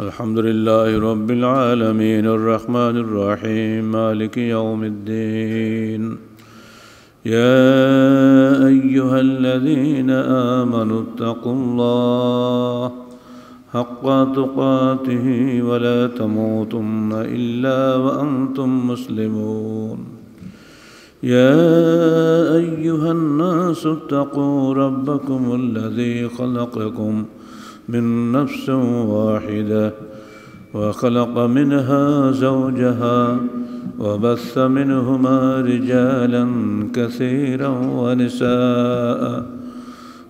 الحمد لله رب العالمين الرحمن الرحيم مالك يوم الدين يا ايها الذين امنوا اتقوا الله حق تقاته ولا تموتن الا وانتم مسلمون يا ايها الناس اتقوا ربكم الذي خلقكم من نفس واحده وخلق منها زوجها وبث منهما رجالا كثيرا ونساء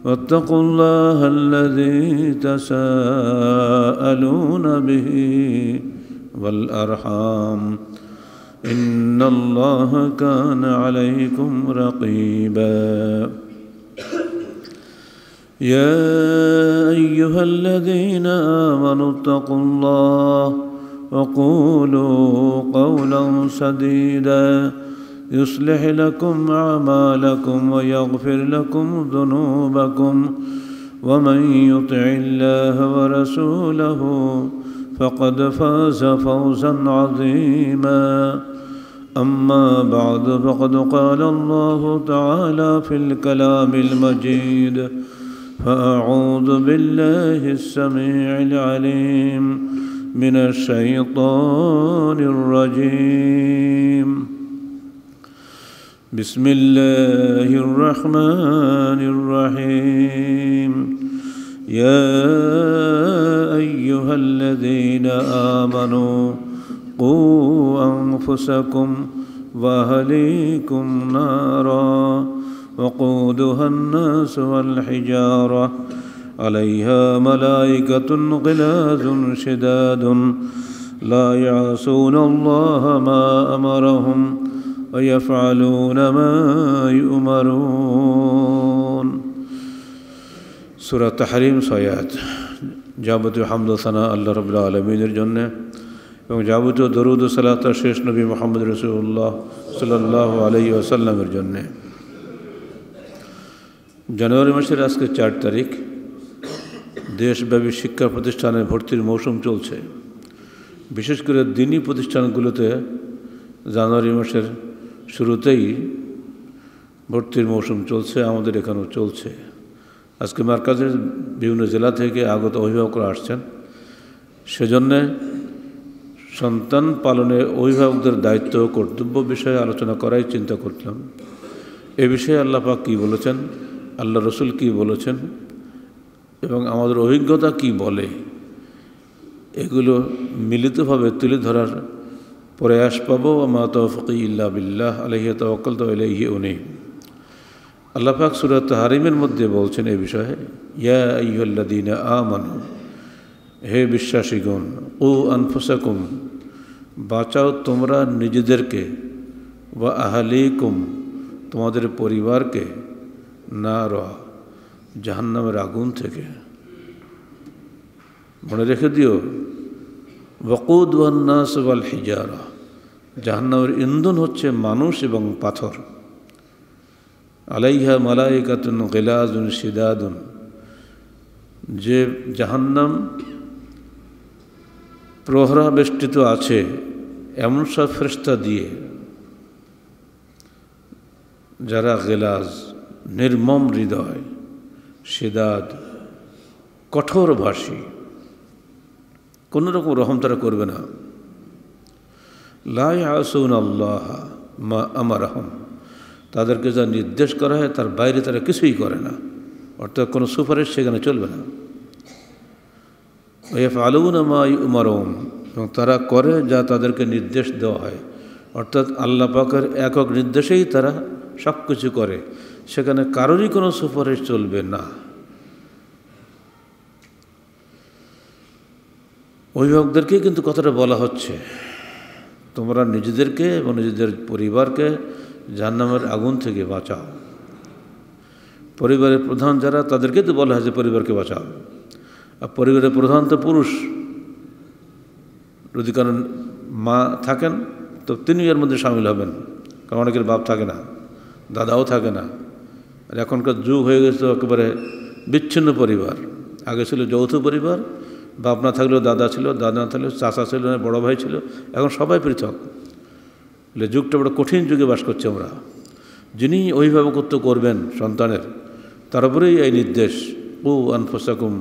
واتقوا الله الذي تساءلون به والارحام ان الله كان عليكم رقيبا يا ايها الذين امنوا اتقوا الله وقولوا قولا سديدا يصلح لكم اعمالكم ويغفر لكم ذنوبكم ومن يطع الله ورسوله فقد فاز فوزا عظيما اما بعد فقد قال الله تعالى في الكلام المجيد فأعوذ بالله السميع العليم من الشيطان الرجيم بسم الله الرحمن الرحيم يا أيها الذين آمنوا قوا أنفسكم وأهليكم ناراً وقودها الناس والحجاره عليها ملائكه غلاظ شداد لا يعصون الله ما امرهم ويفعلون ما يؤمرون سورة تحريم সয়াত যাবতীয় হামদ সানা আল্লাহ রবুল্লা আলমিনের জন্যে এবং যাবতীয় দরুদ সালাত শেষ নবী মোহাম্মদ রসুল্লাহ الله عليه وسلم জন্যে জানুয়ারি মাসের আজকে চার তারিখ দেশব্যাপী শিক্ষা প্রতিষ্ঠানে ভর্তির মৌসুম চলছে বিশেষ করে দিনী প্রতিষ্ঠানগুলোতে জানুয়ারি মাসের শুরুতেই ভর্তির মৌসুম চলছে আমাদের এখানেও চলছে আজকে মার্কাজের বিভিন্ন জেলা থেকে আগত অভিভাবকরা আসছেন সেজন্যে সন্তান পালনে অভিভাবকদের দায়িত্ব কর্তব্য বিষয়ে আলোচনা করাই চিন্তা করলাম এ বিষয়ে আল্লাপাক কী বলেছেন আল্লাহ রসুল কী বলেছেন এবং আমাদের অভিজ্ঞতা কি বলে এগুলো মিলিতভাবে তুলে ধরার প্রয়াস পাবো মা তৌফকি ইল্লা বিল্লাহ তো অকল তো আলহি উনি আল্লাহ পাক সুরাত হারিমের মধ্যে বলছেন এই বিষয়ে ইয়া দিন আ মানু হে বিশ্বাসীগণ ও আনফুসাকুম বাঁচাও তোমরা নিজেদেরকে বা আহালি কুম তোমাদের পরিবারকে না র জাহান্নামের আগুন থেকে মনে রেখে দিও বকুদ ওয়ান্নাস ওয়াল হিজারা জাহান্নামের ইন্ধন হচ্ছে মানুষ এবং পাথর আলাইহা মালাইকাতুন গেলাজুন সিদাদুন যে জাহান্নাম প্রহরা বেষ্টিত আছে এমন সব ফেরস্তা দিয়ে যারা গেলাজ নির্মম হৃদয় সেদাত কঠোরভাষী কোনো রকম রহম তারা করবে না লাই আসুন আল্লাহ মা আমার রহম তাদেরকে যা নির্দেশ করা হয় তার বাইরে তারা কিছুই করে না অর্থাৎ কোনো সুপারিশ সেখানে চলবে না ওয়েফ আলুন মাই উমারম এবং তারা করে যা তাদেরকে নির্দেশ দেওয়া হয় অর্থাৎ আল্লাহ পাকের একক নির্দেশেই তারা সব কিছু করে সেখানে কারোরই কোনো সুপারিশ চলবে না অভিভাবকদেরকে কিন্তু কথাটা বলা হচ্ছে তোমরা নিজেদেরকে এবং নিজেদের পরিবারকে জাহান্নামের আগুন থেকে বাঁচাও পরিবারের প্রধান যারা তাদেরকে তো বলা হয় যে পরিবারকে বাঁচাও আর পরিবারের প্রধান তো পুরুষ যদি কারণ মা থাকেন তো তিনি এর মধ্যে সামিল হবেন কারণ অনেকের বাপ থাকে না দাদাও থাকে না আর এখনকার যুগ হয়ে গেছে একেবারে বিচ্ছিন্ন পরিবার আগে ছিল যৌথ পরিবার বাপ না থাকলেও দাদা ছিল দাদা না থাকলেও চাষা ছিল না বড়ো ভাই ছিল এখন সবাই পৃথক એટલે যুগটা বড় কঠিন যুগে বাস করছি আমরা যিনি অভিভাবকত্ব করবেন সন্তানের তার উপরেই এই নির্দেশ ও আনফোসাকুম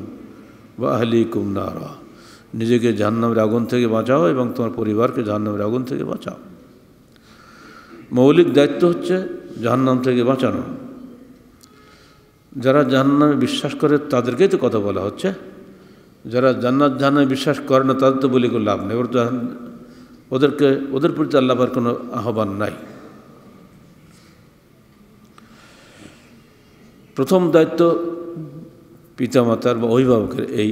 বা আহলি কুমনারা নিজেকে জাহ্নামের আগুন থেকে বাঁচাও এবং তোমার পরিবারকে জাহ্নামের আগুন থেকে বাঁচাও মৌলিক দায়িত্ব হচ্ছে জাহান্নাম থেকে বাঁচানো যারা জাহান্নামে বিশ্বাস করে তাদেরকেই তো কথা বলা হচ্ছে যারা জান্নাত জাহান্নামে বিশ্বাস করে না তাদের তো বলি কোনো লাভ নেই ওর ওদেরকে ওদের প্রতি আল্লাহর কোনো আহ্বান নাই প্রথম দায়িত্ব পিতামাতার বা অভিভাবকের এই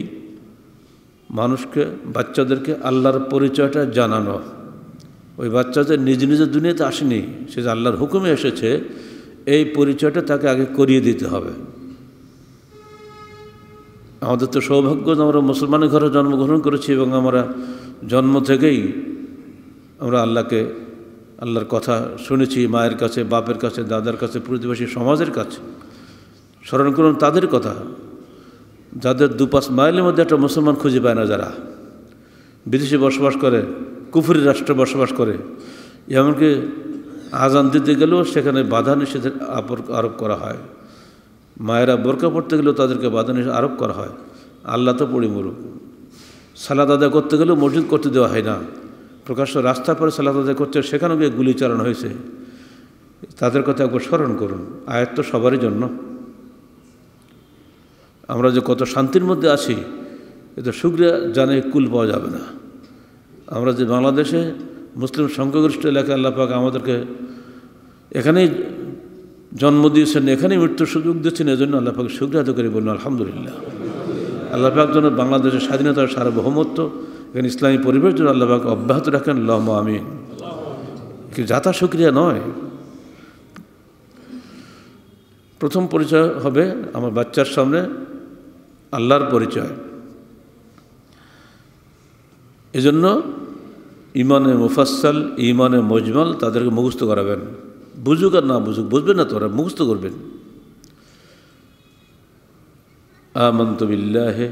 মানুষকে বাচ্চাদেরকে আল্লাহর পরিচয়টা জানানো ওই বাচ্চাদের নিজ নিজের দুনিয়াতে আসেনি সে যে আল্লাহর হুকুমে এসেছে এই পরিচয়টা তাকে আগে করিয়ে দিতে হবে আমাদের তো সৌভাগ্য আমরা মুসলমানের ঘরে জন্মগ্রহণ করেছি এবং আমরা জন্ম থেকেই আমরা আল্লাহকে আল্লাহর কথা শুনেছি মায়ের কাছে বাপের কাছে দাদার কাছে প্রতিবেশী সমাজের কাছে স্মরণ করুন তাদের কথা যাদের দু মাইলের মধ্যে একটা মুসলমান খুঁজে পায় না যারা বিদেশে বসবাস করে কুফুরি রাষ্ট্রে বসবাস করে এমনকি আজান দিতে গেলেও সেখানে বাধা নিষেধের আরোপ করা হয় মায়েরা বোরকা পড়তে গেলেও তাদেরকে বাধা নিষেধ আরোপ করা হয় আল্লাহ তো পড়ি সালাদ আদায় করতে গেলেও মসজিদ করতে দেওয়া হয় না প্রকাশ্য রাস্তা পরে সালাদ আদায় করতে সেখানেও গিয়ে গুলি চালানো হয়েছে তাদের কথা একবার স্মরণ করুন আয়ত্ত সবারই জন্য আমরা যে কত শান্তির মধ্যে আছি এতে শুক্রিয়া জানে কুল পাওয়া যাবে না আমরা যে বাংলাদেশে মুসলিম সংখ্যাগরিষ্ঠ এলাকা আল্লাপাক আমাদেরকে এখানেই জন্ম দিয়েছেন এখানেই মৃত্যুর সুযোগ দিচ্ছেন এজন্য আল্লাপাকে সুখ্যাত করে বলুন আলহামদুলিল্লাহ আল্লাপাক যেন বাংলাদেশের স্বাধীনতার সার্বভৌমত্ব এখানে ইসলামী পরিবেশ যেন আল্লাপাক অব্যাহত রাখেন লম আমিন কি যাতা সুক্রিয়া নয় প্রথম পরিচয় হবে আমার বাচ্চার সামনে আল্লাহর পরিচয় এজন্য ইমানে মুফাসাল ইমানে মজমাল তাদেরকে মুখস্ত করাবেন বুঝুক আর না বুঝুক বুঝবেন না তোরা মুখস্ত করবেন আমন্তবিল্লাহে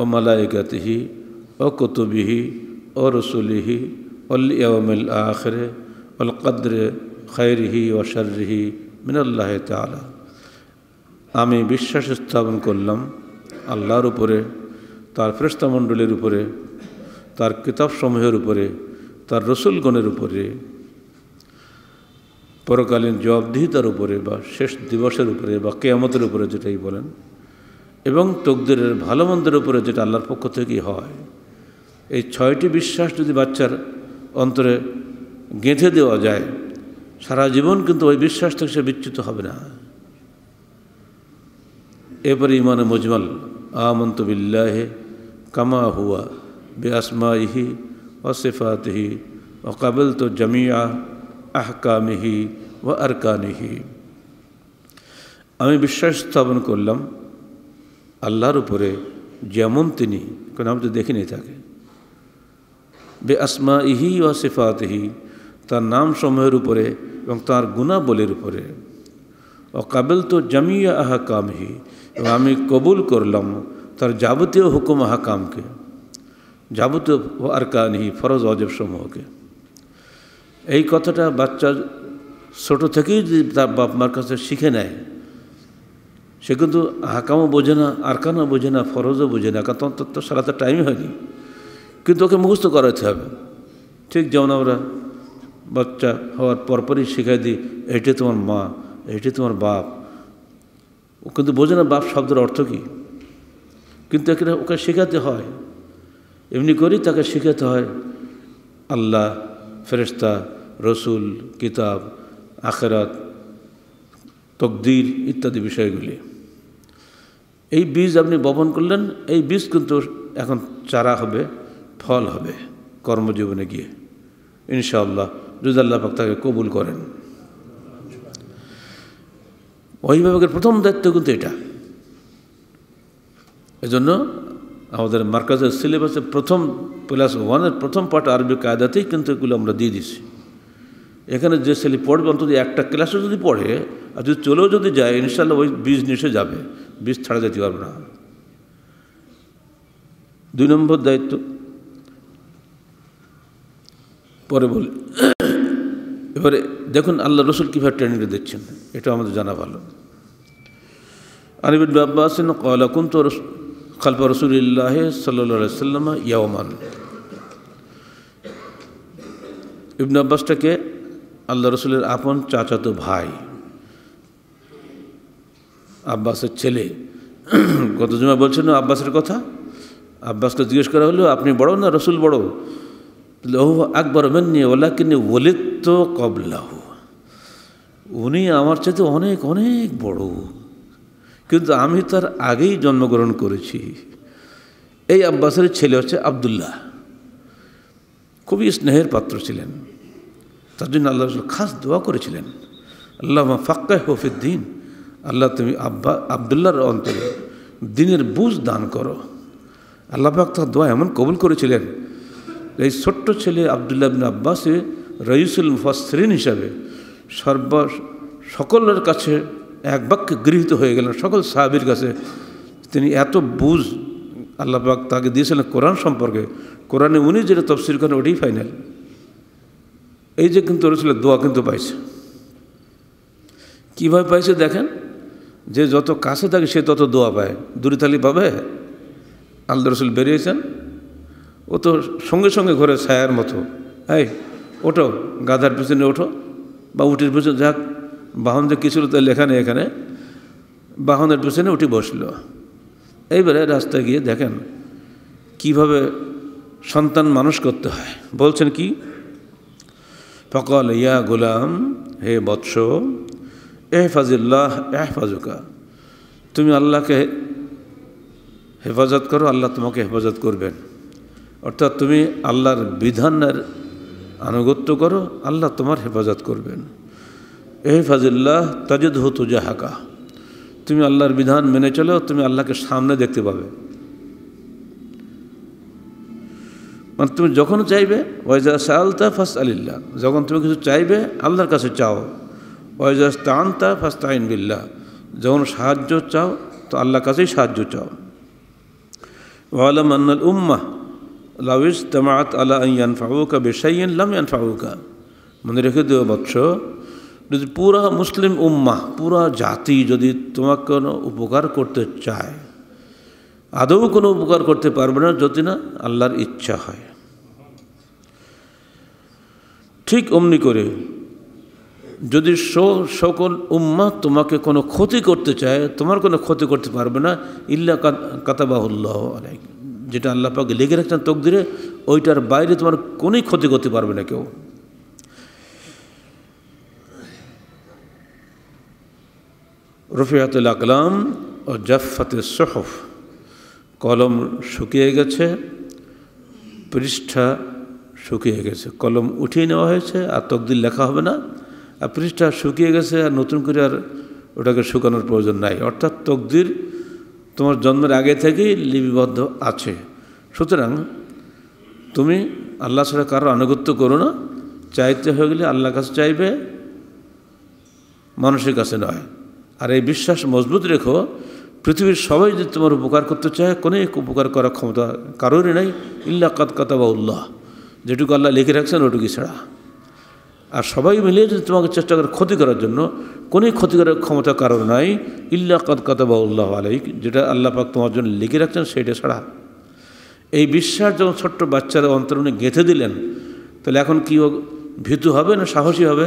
ও মালায়কাতিহি ও কতুবিহি ও রসুলিহি অল আখরে অল কদ্রে খৈরিহি ও শর্রিহি মিনাল্লাহ তালা আমি বিশ্বাস স্থাপন করলাম আল্লাহর উপরে তার ফ্রেস্তামণ্ডলীর উপরে তার সমূহের উপরে তার রসুলগণের উপরে পরকালীন জবাবদিহিতার উপরে বা শেষ দিবসের উপরে বা কেয়ামতের উপরে যেটাই বলেন এবং তকদিরের ভালো মন্দের উপরে যেটা আল্লাহর পক্ষ থেকেই হয় এই ছয়টি বিশ্বাস যদি বাচ্চার অন্তরে গেঁথে দেওয়া যায় সারা জীবন কিন্তু ওই বিশ্বাস থেকে সে বিচ্যুত হবে না এরপরে ইমানে মজমাল আমন্ত বিল্লাহে কামা হুয়া بأسمائه وصفاته وقبلت جميع أحكامه وأركانه আমি বিশ্বাস স্থাপন করলাম আল্লাহর উপরে যেমন তিনি কারণ আমি তো দেখিনি তাকে বে আসমা ইহি ও সিফাতহি তার নাম সমূহের উপরে এবং তার গুণাবলীর উপরে ও কাবিল তো জামিয়া আহা কামহি এবং আমি কবুল করলাম তার যাবতীয় হুকুম আহা যাবতীয় কানহি ফরজ অজব সমূহকে এই কথাটা বাচ্চা ছোট থেকেই যদি তার বাপ মার কাছে শিখে নেয় সে কিন্তু হাকামও বোঝে না আরকানও বোঝে না ফরজও বোঝে না কারণ তোর তো তো টাইমই হয়নি কিন্তু ওকে মুখস্থ করাতে হবে ঠিক যেমন আমরা বাচ্চা হওয়ার পরপরই শিখাই দিই এটি তোমার মা এটি তোমার বাপ ও কিন্তু বোঝে না বাপ শব্দের অর্থ কী কিন্তু এখানে ওকে শেখাতে হয় এমনি করেই তাকে শিখাতে হয় আল্লাহ ফেরেস্তা রসুল কিতাব আখেরাত তকদির ইত্যাদি বিষয়গুলি এই বীজ আপনি বপন করলেন এই বীজ কিন্তু এখন চারা হবে ফল হবে কর্মজীবনে গিয়ে ইনশাআল্লাহ যদি আল্লাহ পাক তাকে কবুল করেন অভিভাবকের প্রথম দায়িত্ব কিন্তু এটা এজন্য আমাদের মার্কাজের সিলেবাসে প্রথম ক্লাস ওয়ানের প্রথম পাঠ আরবি কায়দাতেই কিন্তু এগুলো আমরা দিয়ে দিছি এখানে যে ছেলে পড়বে অন্তত একটা ক্লাসও যদি পড়ে আর যদি চলেও যদি যায় ইনশাল্লাহ ওই বীজ নিশে যাবে বীজ ছাড়া যেতে পারবে না দুই নম্বর দায়িত্ব পরে বলি এবারে দেখুন আল্লাহ রসুল কীভাবে ট্রেনিংটা দিচ্ছেন এটা আমাদের জানা ভালো আনিবিন আব্বাসিন কয়লা কুন্ত খলফ রসুলিল্লাহ সাল্লা সাল্লাম ইয়াওমান ইবন আব্বাসটাকে আল্লাহ রসুলের আপন চাচাতো ভাই আব্বাসের ছেলে গত জমা বলছেন আব্বাসের কথা আব্বাসকে জিজ্ঞেস করা হলো আপনি বড় না রসুল বড় লহু আকবর মেননি ওলা কিনে ওলিত কবলাহ উনি আমার চাইতে অনেক অনেক বড় কিন্তু আমি তার আগেই জন্মগ্রহণ করেছি এই আব্বাসের ছেলে হচ্ছে আবদুল্লাহ খুবই স্নেহের পাত্র ছিলেন তার জন্য আল্লাহ খাস দোয়া করেছিলেন আল্লাহ ফাক্কা হফিদ্দিন আল্লাহ তুমি আব্বা আবদুল্লাহর অন্তরে দিনের বুঝ দান করো আল্লাহ পাক তার দোয়া এমন কবুল করেছিলেন এই ছোট্ট ছেলে আবদুল্লাহ বিন আব্বাসে রইসুল মুফাসরিন হিসাবে সর্ব সকলের কাছে এক বাক্যে গৃহীত হয়ে গেলেন সকল সাহাবির কাছে তিনি এত বুঝ আল্লাহবাক তাকে দিয়েছিলেন কোরআন সম্পর্কে কোরআনে উনি যেটা তফসির করেন ওটাই ফাইনাল এই যে কিন্তু রয়েছিল দোয়া কিন্তু পাইছে কীভাবে পাইছে দেখেন যে যত কাছে থাকে সে তত দোয়া পায় দূরে থালি পাবে আল্লাহ রসুল বেরিয়েছেন ও তো সঙ্গে সঙ্গে ঘরে ছায়ার মতো এই ওঠো গাধার পিছনে ওঠো বা উটির পিছনে যাক বাহন যে কিছু তো লেখা নেই এখানে বাহনের পেছনে উঠে বসল এইবারে রাস্তায় গিয়ে দেখেন কিভাবে সন্তান মানুষ করতে হয় বলছেন কি ফকল ইয়া গোলাম হে বৎস এহফাজিল্লাহ এহফাজুকা তুমি আল্লাহকে হেফাজত করো আল্লাহ তোমাকে হেফাজত করবেন অর্থাৎ তুমি আল্লাহর বিধানের আনুগত্য করো আল্লাহ তোমার হেফাজত করবেন এ ফাজিল্লাহ তাজেদ হতো জাহাকা তুমি আল্লাহর বিধান মেনে চলো তুমি আল্লাহকে সামনে দেখতে পাবে মানে তুমি যখন চাইবে ওয়াইজা সালতা ফাস আলিল্লাহ যখন তুমি কিছু চাইবে আল্লাহর কাছে চাও ওয়াইজা তানতা ফাস তাইন বিল্লাহ যখন সাহায্য চাও তো আল্লাহর কাছেই সাহায্য চাও ওয়ালা আন্নাল উম্মাহ লাউজ তামাত আলা ইয়ান ফাউকা বেশাইন লাম ইয়ান ফাউকা মনে রেখে দেবো বৎস যদি পুরা মুসলিম উম্মা পুরা জাতি যদি তোমাকে কোনো উপকার করতে চায় আদৌ কোনো উপকার করতে পারবে না যদি না আল্লাহর ইচ্ছা হয় ঠিক অমনি করে যদি সকল উম্মা তোমাকে কোনো ক্ষতি করতে চায় তোমার কোনো ক্ষতি করতে পারবে না ইল্লা কাতাবাহুল্লাহ আলাইক যেটা আল্লাহ পাকে লেগে রাখছেন তকদিরে ওইটার বাইরে তোমার কোনোই ক্ষতি করতে পারবে না কেউ রফিয়াত আকলাম ও জাফাতে সহফ কলম শুকিয়ে গেছে পৃষ্ঠা শুকিয়ে গেছে কলম উঠিয়ে নেওয়া হয়েছে আর তকদিল লেখা হবে না আর পৃষ্ঠা শুকিয়ে গেছে আর নতুন করে আর ওটাকে শুকানোর প্রয়োজন নাই অর্থাৎ তকদির তোমার জন্মের আগে থেকেই লিপিবদ্ধ আছে সুতরাং তুমি আল্লাহ ছাড়া কারো আনুগত্য করো না চাইতে হয়ে গেলে আল্লাহর কাছে চাইবে মানুষের কাছে নয় আর এই বিশ্বাস মজবুত রেখো পৃথিবীর সবাই যদি তোমার উপকার করতে চায় কোনো এক উপকার করার ক্ষমতা কারোরই নাই ইল্লা কাত বা উল্লাহ যেটুকু আল্লাহ লিখে রাখছেন ওটুকু ছাড়া আর সবাই মিলে যদি তোমাকে চেষ্টা করে ক্ষতি করার জন্য কোনোই ক্ষতি করার ক্ষমতা কারোর নাই ইল্লা কাত বা উল্লাহ আলাইক যেটা আল্লাহ পাক তোমার জন্য লিখে রাখছেন সেইটা ছাড়া এই বিশ্বাস যখন ছোট্ট বাচ্চারা অন্তরণে গেঁথে দিলেন তাহলে এখন কি ভীতু হবে না সাহসী হবে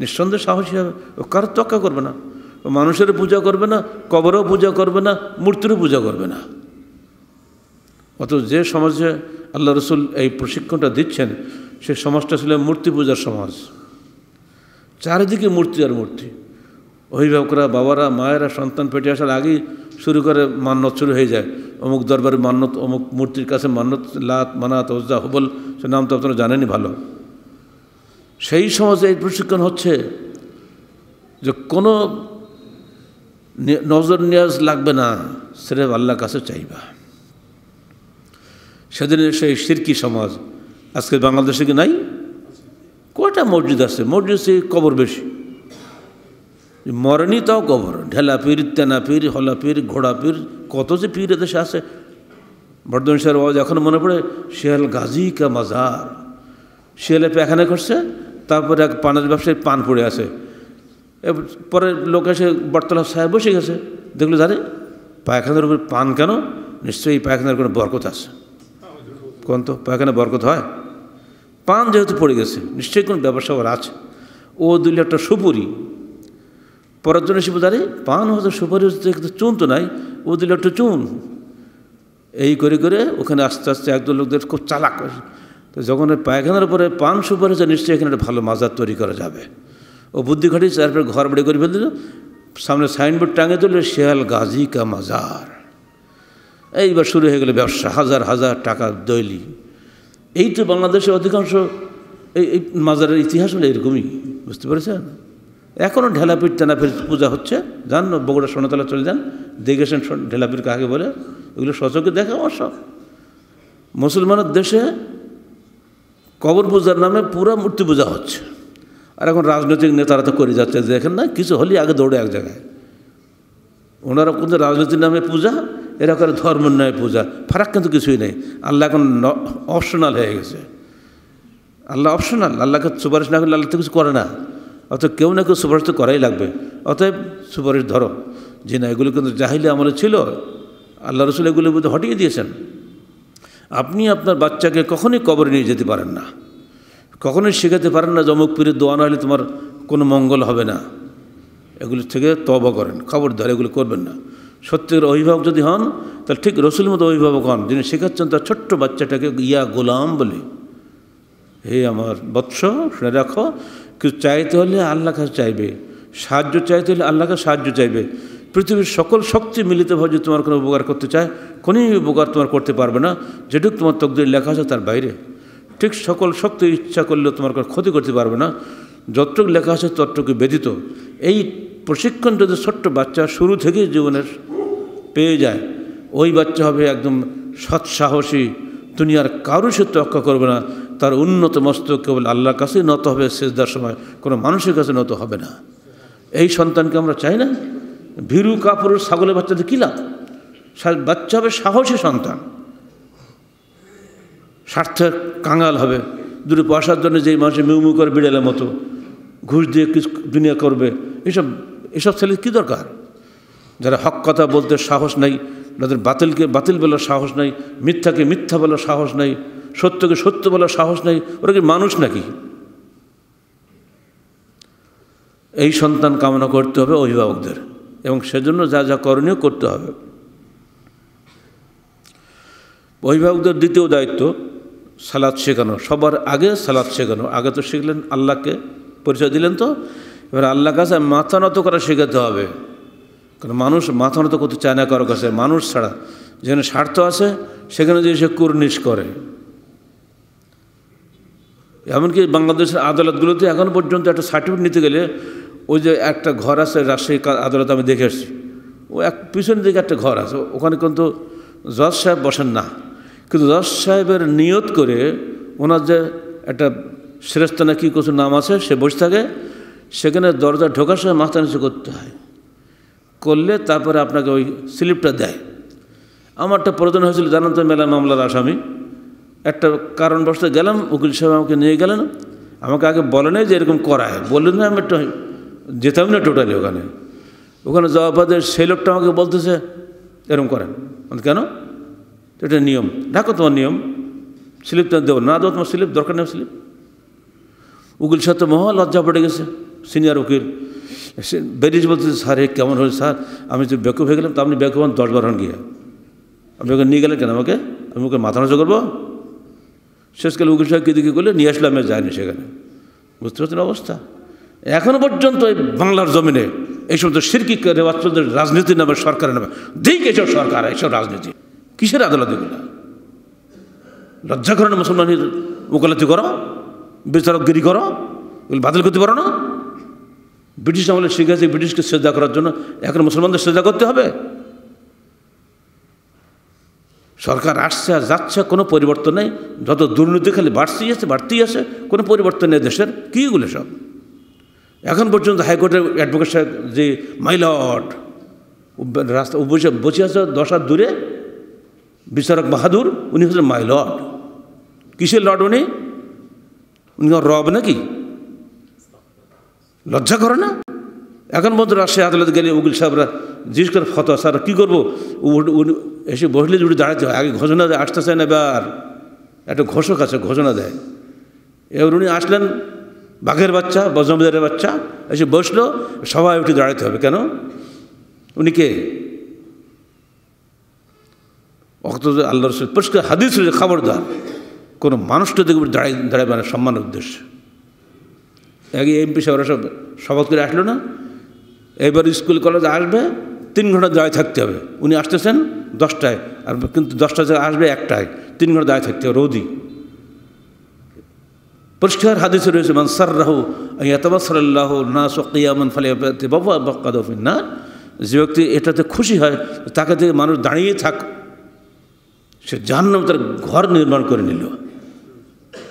নিঃসন্দেহে সাহসী হবে ও কার তকা করবে না ও মানুষের পূজা করবে না কবরও পূজা করবে না মূর্তিরও পূজা করবে না অত যে সমাজে আল্লাহ রসুল এই প্রশিক্ষণটা দিচ্ছেন সে সমাজটা ছিল মূর্তি পূজার সমাজ চারিদিকে মূর্তি আর মূর্তি অভিভাবকরা বাবারা মায়েরা সন্তান পেটে আসার আগেই শুরু করে মান্নত শুরু হয়ে যায় অমুক দরবারে মান্নত অমুক মূর্তির কাছে মান্নত লাত মানাত অজ্জা হবল সে নাম তো আপনারা জানেনি ভালো সেই সমাজে এই প্রশিক্ষণ হচ্ছে যে কোনো নজর নিয়াজ লাগবে না সেরে আল্লাহ কাছে চাইবা সেদিন সেই সিরকি সমাজ আজকে বাংলাদেশে কি নাই কয়টা মসজিদ আছে মসজিদ সে কবর বেশি মরেনি তাও কবর ঢেলা পীর তেনা পীর হলা পীর ঘোড়া পীর কত যে পীর এদেশে আছে বর্ধমান শাহের আওয়াজ এখন মনে পড়ে শিয়াল গাজী কা মাজার শিয়ালে পেখানে করছে তারপরে এক পানের ব্যবসায়ী পান পড়ে আছে পরে লোক এসে বটতলা সাহেব বসে গেছে দেখলো জানে পায়খানার উপরে পান কেন নিশ্চয়ই পায়খানার কোনো বরকত আছে কোন তো পায়খানা বরকত হয় পান যেহেতু পড়ে গেছে নিশ্চয়ই কোনো ব্যবসা ওর আছে ও দিল একটা সুপুরি পরের জন্য শিব বোঝারে পান হতো সুপারি হচ্ছে চুন তো নাই ও দিল একটা চুন এই করে করে ওখানে আস্তে আস্তে একদল লোকদের খুব চালাক তো যখন পায়খানার উপরে পান সুপার হয়েছে নিশ্চয়ই এখানে একটা ভালো মাজার তৈরি করা যাবে ও বুদ্ধি খাটিয়েছে তারপরে ঘর বাড়ি করে ফেলে সামনে সাইনবোর্ড টাঙে দিল শেয়াল গাজী কা মাজার এইবার শুরু হয়ে গেলে ব্যবসা হাজার হাজার টাকা দৈলি এই তো বাংলাদেশের অধিকাংশ এই এই মাজারের ইতিহাস হলো এরকমই বুঝতে পেরেছেন এখনও ঢেলাপির টেনাপির পূজা হচ্ছে যান বগুড়া সোনাতলা চলে যান দেখেছেন ঢেলাপির কাকে বলে এগুলো সচকে আমার অবশ্য মুসলমানের দেশে কবর পূজার নামে পুরো মূর্তি পূজা হচ্ছে আর এখন রাজনৈতিক নেতারা তো করে যাচ্ছে দেখেন না কিছু হলেই আগে দৌড়ে এক জায়গায় ওনারা কিন্তু রাজনীতির নামে পূজা এরা করে ধর্মের নামে পূজা ফারাক কিন্তু কিছুই নেই আল্লাহ এখন অপশনাল হয়ে গেছে আল্লাহ অপশনাল আল্লাহকে সুপারিশ না করলে আল্লাহ তো কিছু করে না অত কেউ না কেউ সুপারিশ তো করাই লাগবে অতএব সুপারিশ ধরো যে না এগুলো কিন্তু জাহিলি আমলে ছিল আল্লাহ রসুল এগুলো হটিয়ে দিয়েছেন আপনি আপনার বাচ্চাকে কখনই কবরে নিয়ে যেতে পারেন না কখনোই শেখাতে পারেন না যমক পীরের দোয়া না হলে তোমার কোনো মঙ্গল হবে না এগুলির থেকে তবা করেন খবরদার এগুলো করবেন না সত্যের অভিভাবক যদি হন তাহলে ঠিক রসুল মতো অভিভাবক হন যিনি শেখাচ্ছেন তার ছোট্ট বাচ্চাটাকে ইয়া গোলাম বলে হে আমার বৎস শুনে রাখো কিছু চাইতে হলে আল্লাহ কাছে চাইবে সাহায্য চাইতে হলে আল্লাহকে সাহায্য চাইবে পৃথিবীর সকল শক্তি মিলিতভাবে যদি তোমার কোনো উপকার করতে চায় কোনোই উপকার তোমার করতে পারবে না যেটুকু তোমার তকদির লেখা আছে তার বাইরে ঠিক সকল শক্তি ইচ্ছা করলেও তোমার কোনো ক্ষতি করতে পারবে না যতটুকু লেখা আছে ততটুকু ব্যতীত এই প্রশিক্ষণ যদি ছোট্ট বাচ্চা শুরু থেকেই জীবনের পেয়ে যায় ওই বাচ্চা হবে একদম সৎসাহসী দুনিয়ার কারো সে তক্কা করবে না তার উন্নত মস্তক কেবল আল্লাহর কাছেই নত হবে শেষদার সময় কোনো মানুষের কাছে নত হবে না এই সন্তানকে আমরা চাই না ভীরু কাপুরের ছাগলের বাচ্চাদের কী লাভ বাচ্চা হবে সাহসী সন্তান স্বার্থের কাঙাল হবে দুটো পয়সার জন্য যেই মানুষের মিউ মিউ করে বিড়ালের মতো ঘুষ দিয়ে কিছু দুনিয়া করবে এসব এসব ছেলে কী দরকার যারা হক কথা বলতে সাহস নাই তাদের বাতিলকে বাতিল বলার সাহস নাই মিথ্যাকে মিথ্যা বলার সাহস নাই সত্যকে সত্য বলার সাহস নাই ওরা কি মানুষ নাকি এই সন্তান কামনা করতে হবে অভিভাবকদের এবং সেজন্য যা যা করণীয় করতে হবে অভিভাবকদের দ্বিতীয় দায়িত্ব সালাদ শেখানো সবার আগে সালাদ শেখানো আগে তো শিখলেন আল্লাহকে পরিচয় দিলেন তো এবার আল্লাহ কাছে মাথা নত করা শেখাতে হবে কারণ মানুষ মাথা নত করতে চায় না কারো কাছে মানুষ ছাড়া যেখানে স্বার্থ আছে সেখানে যদি সে কুর্নিশ করে এমনকি বাংলাদেশের আদালতগুলোতে এখন পর্যন্ত একটা সার্টিফিকেট নিতে গেলে ওই যে একটা ঘর আছে রাজশাহী আদালত আমি দেখে এসেছি ও এক পিছনের দিকে একটা ঘর আছে ওখানে কিন্তু জজ সাহেব বসেন না কিন্তু জজ সাহেবের নিয়ত করে ওনার যে একটা শ্রেষ্ঠ কী কিছু নাম আছে সে বসে থাকে সেখানে দরজা ঢোকার সময় মাথা নিচু করতে হয় করলে তারপরে আপনাকে ওই স্লিপটা দেয় আমারটা প্রয়োজন হয়েছিল জানান তো মেলা মামলার আসামি একটা কারণবশত গেলাম উকিল সাহেব আমাকে নিয়ে গেলেন আমাকে আগে বলে যে এরকম করায় বললেন না আমি একটা যেতাম না টোটালি ওখানে ওখানে যাওয়ার পরে সেই লোকটা আমাকে বলতেছে এরম করেন কেন এটা নিয়ম দেখো তোমার নিয়ম স্লিপ তো দেবো না দেবো তোমার স্লিপ দরকার নেই স্লিপ উকিল সাথে মহা লজ্জা পড়ে গেছে সিনিয়র উকিল সে বেরিজ বলতেছে স্যার এ কেমন হল স্যার আমি যে বেকুব হয়ে গেলাম তা আপনি বেকুব হন দশবার হন গিয়ে আপনি ওকে নিয়ে গেলেন কেন আমাকে আমি ওকে মাথা নজর করবো শেষকালে উকিল সাহেব কী দিকে করলে নিয়ে আসলে আমি যাইনি সেখানে বুঝতে পারছেন অবস্থা এখনো পর্যন্ত বাংলার জমিনে এই সমস্ত সিরকি রেওয়াজ চলছে রাজনীতি নামে সরকারের নামে দিক এসব সরকার এইসব রাজনীতি কিসের আদালত এগুলো লজ্জা করো না মুসলমানের মোকালাতি করো বিচারকগিরি করো এগুলো বাতিল করতে পারো না ব্রিটিশ আমলে শিখেছে ব্রিটিশকে শ্রদ্ধা করার জন্য এখন মুসলমানদের শ্রদ্ধা করতে হবে সরকার আসছে আর যাচ্ছে কোনো পরিবর্তন নেই যত দুর্নীতি খালি বাড়তেই আছে বাড়তেই আছে কোনো পরিবর্তন নেই দেশের কী এগুলো সব এখন পর্যন্ত হাইকোর্টের অ্যাডভোকেট সাহেব যে মাইলট রাস্তা বসে আছে দশ হাত দূরে বিচারক বাহাদুর উনি হচ্ছেন মাইলট কিসের লট উনি উনি রব নাকি লজ্জা করে না এখন পর্যন্ত রাজশাহী আদালত গেলে উকিল সাহেবরা জিজ্ঞেস করে ফত স্যার কী করবো এসে বসলে জুড়ে দাঁড়াতে হয় আগে ঘোষণা দেয় আসতে চায় না এবার একটা ঘোষক আছে ঘোষণা দেয় এবার উনি আসলেন বাঘের বাচ্চা বজ্রমদারের বাচ্চা এসে বসলো সবাই উঠে দাঁড়াতে হবে কেন উনি কে অক্ত আল্লাহ রসুল পরিষ্কার হাদিস রয়েছে খবরদার কোনো মানুষটা দেখবে দাঁড়াই দাঁড়াবে না সম্মানের উদ্দেশ্যে আগে এমপি সাহেবরা সব শপথ করে আসলো না এবার স্কুল কলেজ আসবে তিন ঘন্টা দাঁড়ায় থাকতে হবে উনি আসতেছেন দশটায় আর কিন্তু দশটা আসবে একটায় তিন ঘন্টা দাঁড়িয়ে থাকতে হবে রৌদি পরিষ্কার হাদিসে রয়েছে মান রাহু ইয়াতাবাসাল্লাহ না সকিয়ামান ফালিয়া বাবা দফিন না যে ব্যক্তি এটাতে খুশি হয় তাকে থেকে মানুষ দাঁড়িয়ে থাক সে জাহান্নাম তার ঘর নির্মাণ করে নিল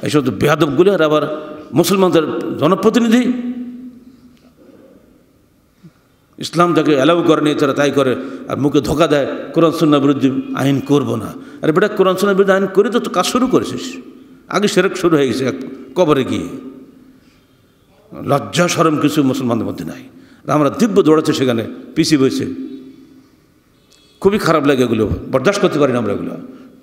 এইসব তো বেহাদবগুলি আর আবার মুসলমানদের জনপ্রতিনিধি ইসলাম তাকে অ্যালাউ করেনি তারা তাই করে আর মুখে ধোকা দেয় কোরআন সুন্নার বিরুদ্ধে আইন করবো না আরে বেটা কোরআন সুন্নার বিরুদ্ধে আইন করে তো কাজ শুরু করেছিস আগে সেরক শুরু হয়ে গেছে এক কবরে গিয়ে লজ্জা সরম কিছু মুসলমানদের মধ্যে নাই আমরা দিব্য দৌড়াচ্ছে সেখানে পিসি বইছে খুবই খারাপ লাগে এগুলো বরদাস্ত করতে পারি না আমরা এগুলো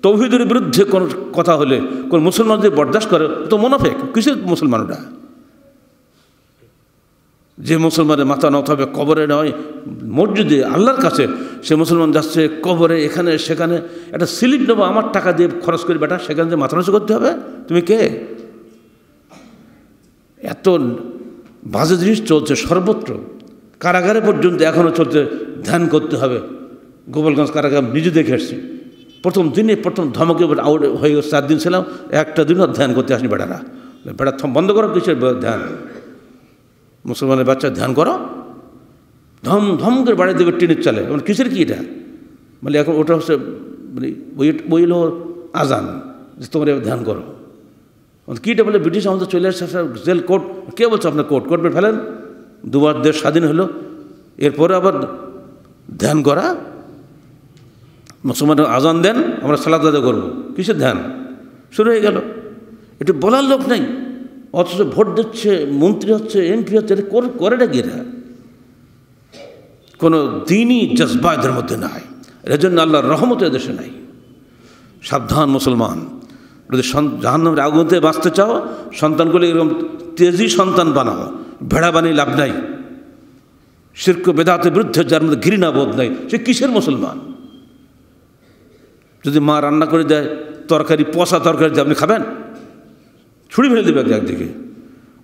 তৌহিদের বিরুদ্ধে কোনো কথা হলে কোন মুসলমান যদি বরদাস্ত করে তো মোনাফেক কিসের মুসলমান ওটা যে মুসলমানের মাথা নত হবে কবরে নয় মসজিদে আল্লাহর কাছে সে মুসলমান যাচ্ছে কবরে এখানে সেখানে একটা স্লিপ নেবো আমার টাকা দিয়ে খরচ করি বেটা সেখানে যে মাথা নচু করতে হবে তুমি কে এত বাজে জিনিস চলছে সর্বত্র কারাগারে পর্যন্ত এখনও চলছে ধ্যান করতে হবে গোপালগঞ্জ কারাগার নিজে দেখে এসছি প্রথম দিনে প্রথম ধমকে আউট হয়ে গেছে চার দিন ছিলাম একটা দিনও ধ্যান করতে আসেনি বেড়া বেটা বন্ধ করো কিসের ধ্যান মুসলমানের বাচ্চা ধ্যান করো ধম ধম করে বাড়ি দেবে ট্রেনের চালে এবং মানে কিসের কী এটা মানে এখন ওটা হচ্ছে মানে ওই ওই হলো আজান যে তোমরা ধ্যান করো কী ডাবলে ব্রিটিশ আমাদের চলে আসছে জেল কোর্ট কে বলছে আপনার কোর্ট কোর্টে ফেলেন দুবার দেশ স্বাধীন হলো এরপরে আবার ধ্যান করা মুসলমান আজান দেন আমরা সালাদ আদা করবো কিসের ধ্যান শুরু হয়ে গেল এটা বলার লোক নেই অথচ ভোট দিচ্ছে মন্ত্রী হচ্ছে এমপি হচ্ছে এটা করেটা কি এরা কোনো দিনই জজবা এদের মধ্যে নাই জন্য আল্লাহর রহমত এদেশে নাই সাবধান মুসলমান জাহান্নামের আগুনতে বাঁচতে চাও সন্তানগুলি এরকম তেজি সন্তান বানাও ভেড়া বানিয়ে লাভ নাই শির্ক বেদাতে বিরুদ্ধে যার মধ্যে ঘৃণা বোধ নাই সে কিসের মুসলমান যদি মা রান্না করে দেয় তরকারি পচা তরকারি আপনি খাবেন ছুড়ি ফেলে দেবে একদিকে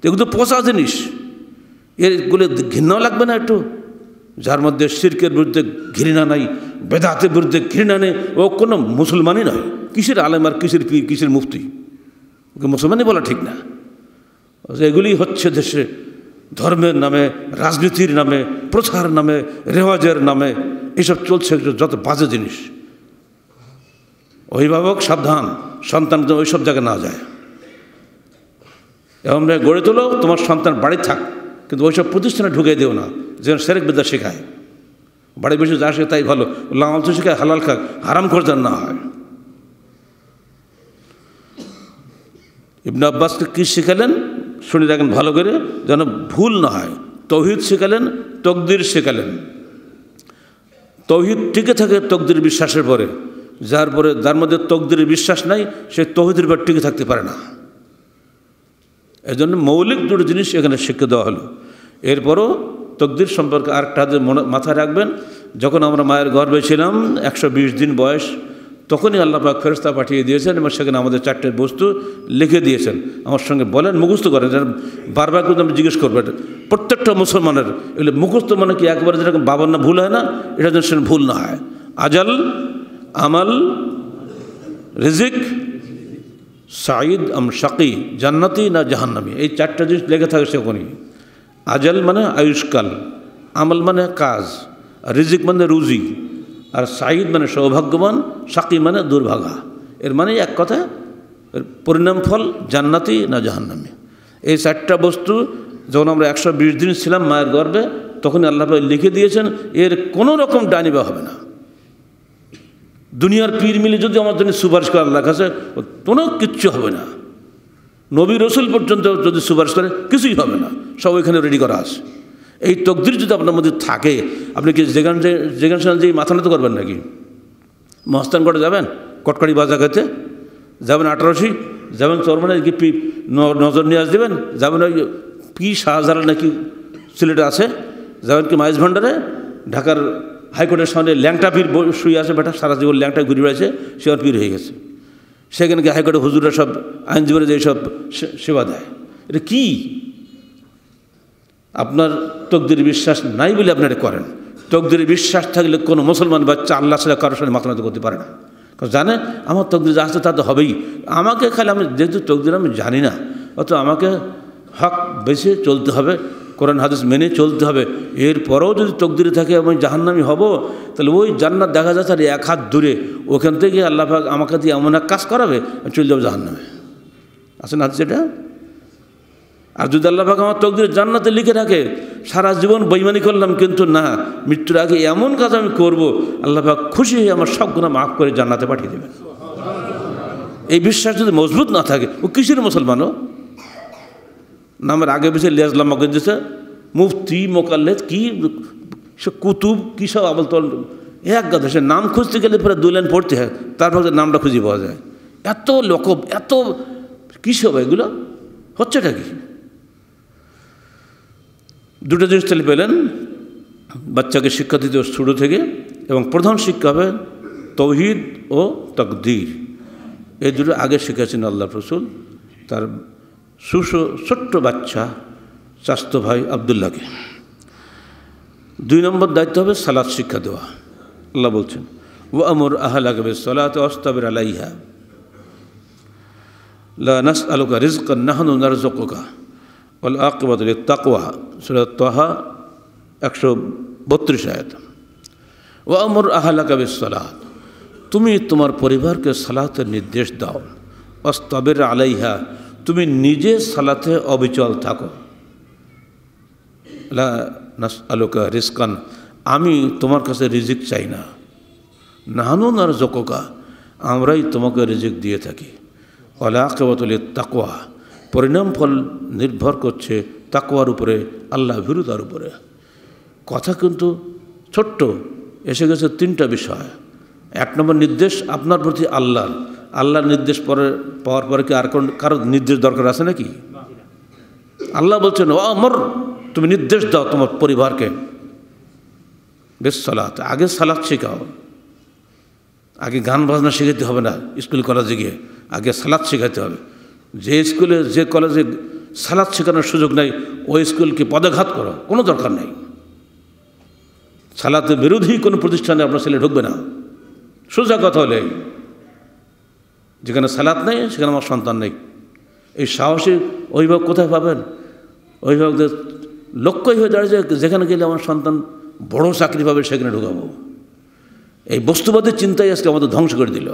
এগুলো তো পচা জিনিস এগুলো ঘৃণাও লাগবে না একটু যার মধ্যে শির্কের বিরুদ্ধে ঘৃণা নাই বেদাতে বিরুদ্ধে ঘৃণা নেই ও কোনো মুসলমানই নয় কিসের আলেম আর কিসের পীর কিসের মুফতি ওকে মুসলমানই বলা ঠিক না এগুলি হচ্ছে দেশে ধর্মের নামে রাজনীতির নামে প্রচার নামে রেওয়াজের নামে এসব চলছে যত বাজে জিনিস অভিভাবক সাবধান সন্তান যেন সব জায়গায় না যায় এবং গড়ে তোলো তোমার সন্তান বাড়ি থাক কিন্তু ওইসব প্রতিষ্ঠানে ঢুকে দিও না যেন সেরেক বিদ্যা শেখায় বাড়ি বসে যা শেখে তাই ভালো লাল শেখায় হালাল খাক হারাম খরচার না হয় ইবনু আব্বাসকে কী শেখালেন শুনে রাখেন ভালো করে যেন ভুল না হয় তৌহিদ শেখালেন তকদির শেখালেন তৌহিদ টিকে থাকে তকদির বিশ্বাসের পরে যার পরে যার মধ্যে তকদির বিশ্বাস নাই সে তৌহিদের পর টিকে থাকতে পারে না এই জন্য মৌলিক দুটো জিনিস এখানে শিক্ষা দেওয়া হলো এরপরও তকদির সম্পর্কে আরেকটা মনে মাথায় রাখবেন যখন আমরা মায়ের গর্বে ছিলাম একশো দিন বয়স তখনই পাক ফেরস্তা পাঠিয়ে দিয়েছেন এবং সেখানে আমাদের চারটে বস্তু লিখে দিয়েছেন আমার সঙ্গে বলেন মুখস্থ করেন যেন বারবার কিন্তু আমি জিজ্ঞেস করবো প্রত্যেকটা মুসলমানের এগুলো মুখস্থ মানে কি একবার যেরকম বাবার না ভুল হয় না এটা যেন সেরকম ভুল না হয় আজল আমল রিজিক সাঈদ আম শাকি জান্নাতি না জাহান্নামি এই চারটা জিনিস লেগে থাকে সেখানেই আজল মানে আয়ুষ্কাল আমল মানে কাজ রিজিক মানে রুজি আর সাইদ মানে সৌভাগ্যবান সাকি মানে দুর্ভাগা এর মানে এক কথা পরিণাম ফল জান্নাতি না জাহান্নামি এই চারটা বস্তু যখন আমরা একশো বিশ দিন ছিলাম মায়ের গর্বে তখন আল্লাহ লিখে দিয়েছেন এর কোনো রকম ডানিবা হবে না দুনিয়ার পীর মিলে যদি আমার জন্য সুপারিশ করে আল্লাহ কাছে কোনো কিচ্ছু হবে না নবী রসুল পর্যন্ত যদি সুপারিশ করে কিছুই হবে না সব ওইখানে রেডি করা আছে এই তকদির যদি আপনার মধ্যে থাকে আপনি কি যেখান যেখান যেই যেয়ে মাথা নত করবেন নাকি মহস্তানগড়ে যাবেন কটকাড়ি বাজার কাছে যাবেন আটারসি যাবেন চরমানে কি নজর নিয়ে দেবেন যাবেন ওই পি শাহজালা নাকি সিলেটে আছে যাবেন কি মাইজ ভান্ডারে ঢাকার হাইকোর্টের সামনে ল্যাংটা পীর শুয়ে আছে বেটা সারা জীবন ল্যাংটা ঘুরে বেড়েছে সে পীর হয়ে গেছে সেখানে কি হাইকোর্টে হুজুরা সব আইনজীবীরা যে সব সেবা দেয় এটা কী আপনার তকদির বিশ্বাস নাই বলে আপনারা করেন তকদির বিশ্বাস থাকলে কোনো মুসলমান বাচ্চা আল্লাহ ছাড়া কারোর সঙ্গে মাথা করতে পারে না কারণ জানে আমার তকদির যা আসতে তা তো হবেই আমাকে খালি আমি যেহেতু তকদির আমি জানি না অত আমাকে হক বেছে চলতে হবে কোরআন হাদিস মেনে চলতে হবে এরপরেও যদি তকদিরে থাকে আমি জাহান্নামি হব তাহলে ওই জান্নাত দেখা যাচ্ছে আর এক হাত দূরে ওখান থেকে আল্লাহ আমাকে দিয়ে এমন এক কাজ করাবে চলে যাবো জাহান্নামে আসেন হাদিস এটা আর যদি আল্লাহ পাক আমার তকদির জান্নাতে লিখে রাখে সারা জীবন বৈমানি করলাম কিন্তু না মৃত্যুর আগে এমন কাজ আমি করব আল্লাহ পাক খুশি হয়ে আমার সব গুণা মাফ করে জান্নাতে পাঠিয়ে দেবেন এই বিশ্বাস যদি মজবুত না থাকে ও কিসের মুসলমানও নামের আগে পিছিয়ে লেজ মকে করে দিয়েছে মুফতি মোকাল্লে কি সে কুতুব কী সব আবল তল এক গাধা সে নাম খুঁজতে গেলে পরে দু লাইন পড়তে হয় তারপর নামটা খুঁজে পাওয়া যায় এত লোক এত কী সব এগুলো হচ্ছেটা কি দুটো জিনিস তাহলে পেলেন বাচ্চাকে শিক্ষা দিতে শুরু থেকে এবং প্রধান শিক্ষা হবে তৌহিদ ও তকদির এই দুটো আগে শিখেছেন আল্লাহ রসুল তার সুস ছোট্ট বাচ্চা স্বাস্থ্য ভাই আবদুল্লাহকে দুই নম্বর দায়িত্ব হবে সালাদ শিক্ষা দেওয়া আল্লাহ বলছেন ও আমর আহলা কবে সালাত অস্তাবের আলাইহা লা নাস আলোকা রিজকা নাহানু নারজকা ওল আকবাতুল তাকওয়া সুরত তাহা একশো বত্রিশ আয়ত ও আমর আহলা কাবিস সালাত তুমি তোমার পরিবারকে সালাতের নির্দেশ দাও অস্তাবের আলাইহা তুমি নিজে সালাতে অবিচল থাকো আলোক রিস্কান আমি তোমার কাছে রিজিক চাই না নাহানো আর জকোকা আমরাই তোমাকে রিজিক দিয়ে থাকি অলা কেবতলে তাকোয়া পরিণাম ফল নির্ভর করছে তাকওয়ার উপরে আল্লাহ ভীরুতার উপরে কথা কিন্তু ছোট্ট এসে গেছে তিনটা বিষয় এক নম্বর নির্দেশ আপনার প্রতি আল্লাহর আল্লাহর নির্দেশ পরে পাওয়ার পরে কি আর কোন কারো নির্দেশ দরকার আছে নাকি আল্লাহ বলছেন ও আমর তুমি নির্দেশ দাও তোমার পরিবারকে বেশ সালাত আগে সালাত শেখাও আগে গান বাজনা শেখাতে হবে না স্কুল কলেজে গিয়ে আগে সালাদ শেখাতে হবে যে স্কুলে যে কলেজে সালাদ শেখানোর সুযোগ নেই ওই স্কুলকে পদাঘাত করা কোনো দরকার নেই সালাতে বিরোধী কোনো প্রতিষ্ঠানে আপনার ছেলে ঢুকবে না সোজা কথা হলে যেখানে সালাত নেই সেখানে আমার সন্তান নেই এই সাহসী অভিভাবক কোথায় পাবেন অভিভাবকদের লক্ষ্যই হয়ে যে যেখানে গেলে আমার সন্তান বড় চাকরি পাবে সেখানে ঢুকাবো এই বস্তুবাদের চিন্তাই আজকে আমাদের ধ্বংস করে দিল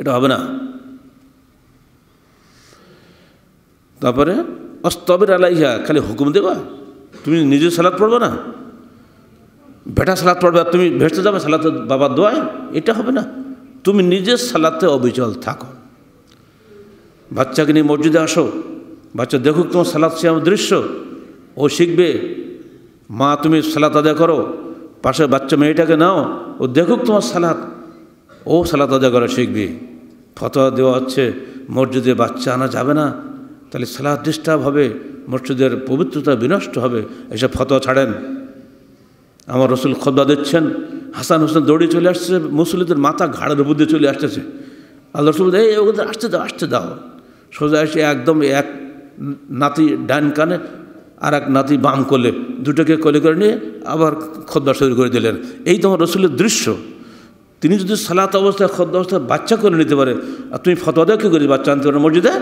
এটা হবে না তারপরে অস্তবের আলাইহা খালি হুকুম দেবা তুমি নিজে সালাদ পড়বে না বেটা সালাদ পড়বে তুমি ভেসতে যাবে সালাতে বাবা দোয়ায় এটা হবে না তুমি নিজে সালাতে অবিচল থাকো বাচ্চাকে নিয়ে মসজিদে আসো বাচ্চা দেখুক তোমার সালাদ শ্যাম দৃশ্য ও শিখবে মা তুমি সালাত আদায় করো পাশে বাচ্চা মেয়েটাকে নাও ও দেখুক তোমার সালাত ও সালাত আদায় করা শিখবে ফতোয়া দেওয়া হচ্ছে মসজিদে বাচ্চা আনা যাবে না তাহলে সালাদ ডিস্টার্ব হবে মসজিদের পবিত্রতা বিনষ্ট হবে এসব ফতোয়া ছাড়েন আমার রসুল খদ্া দিচ্ছেন হাসান হোসেন দৌড়ে চলে আসছে মুসলিদের মাথা ঘাড়ের বুদ্ধি চলে আসতেছে আল্লাহ রসুল এই ওদের আসতে দাও আসতে দাও সোজা এসে একদম এক নাতি ডান কানে আর এক নাতি বাম কোলে দুটোকে কোলে করে নিয়ে আবার খদ্দা শরীর করে দিলেন এই তোমার রসুলের দৃশ্য তিনি যদি সালাত অবস্থায় খদ্দা অবস্থায় বাচ্চা করে নিতে পারে আর তুমি ফতোয়া দেওয়া করি বাচ্চা আনতে পারো মসজিদে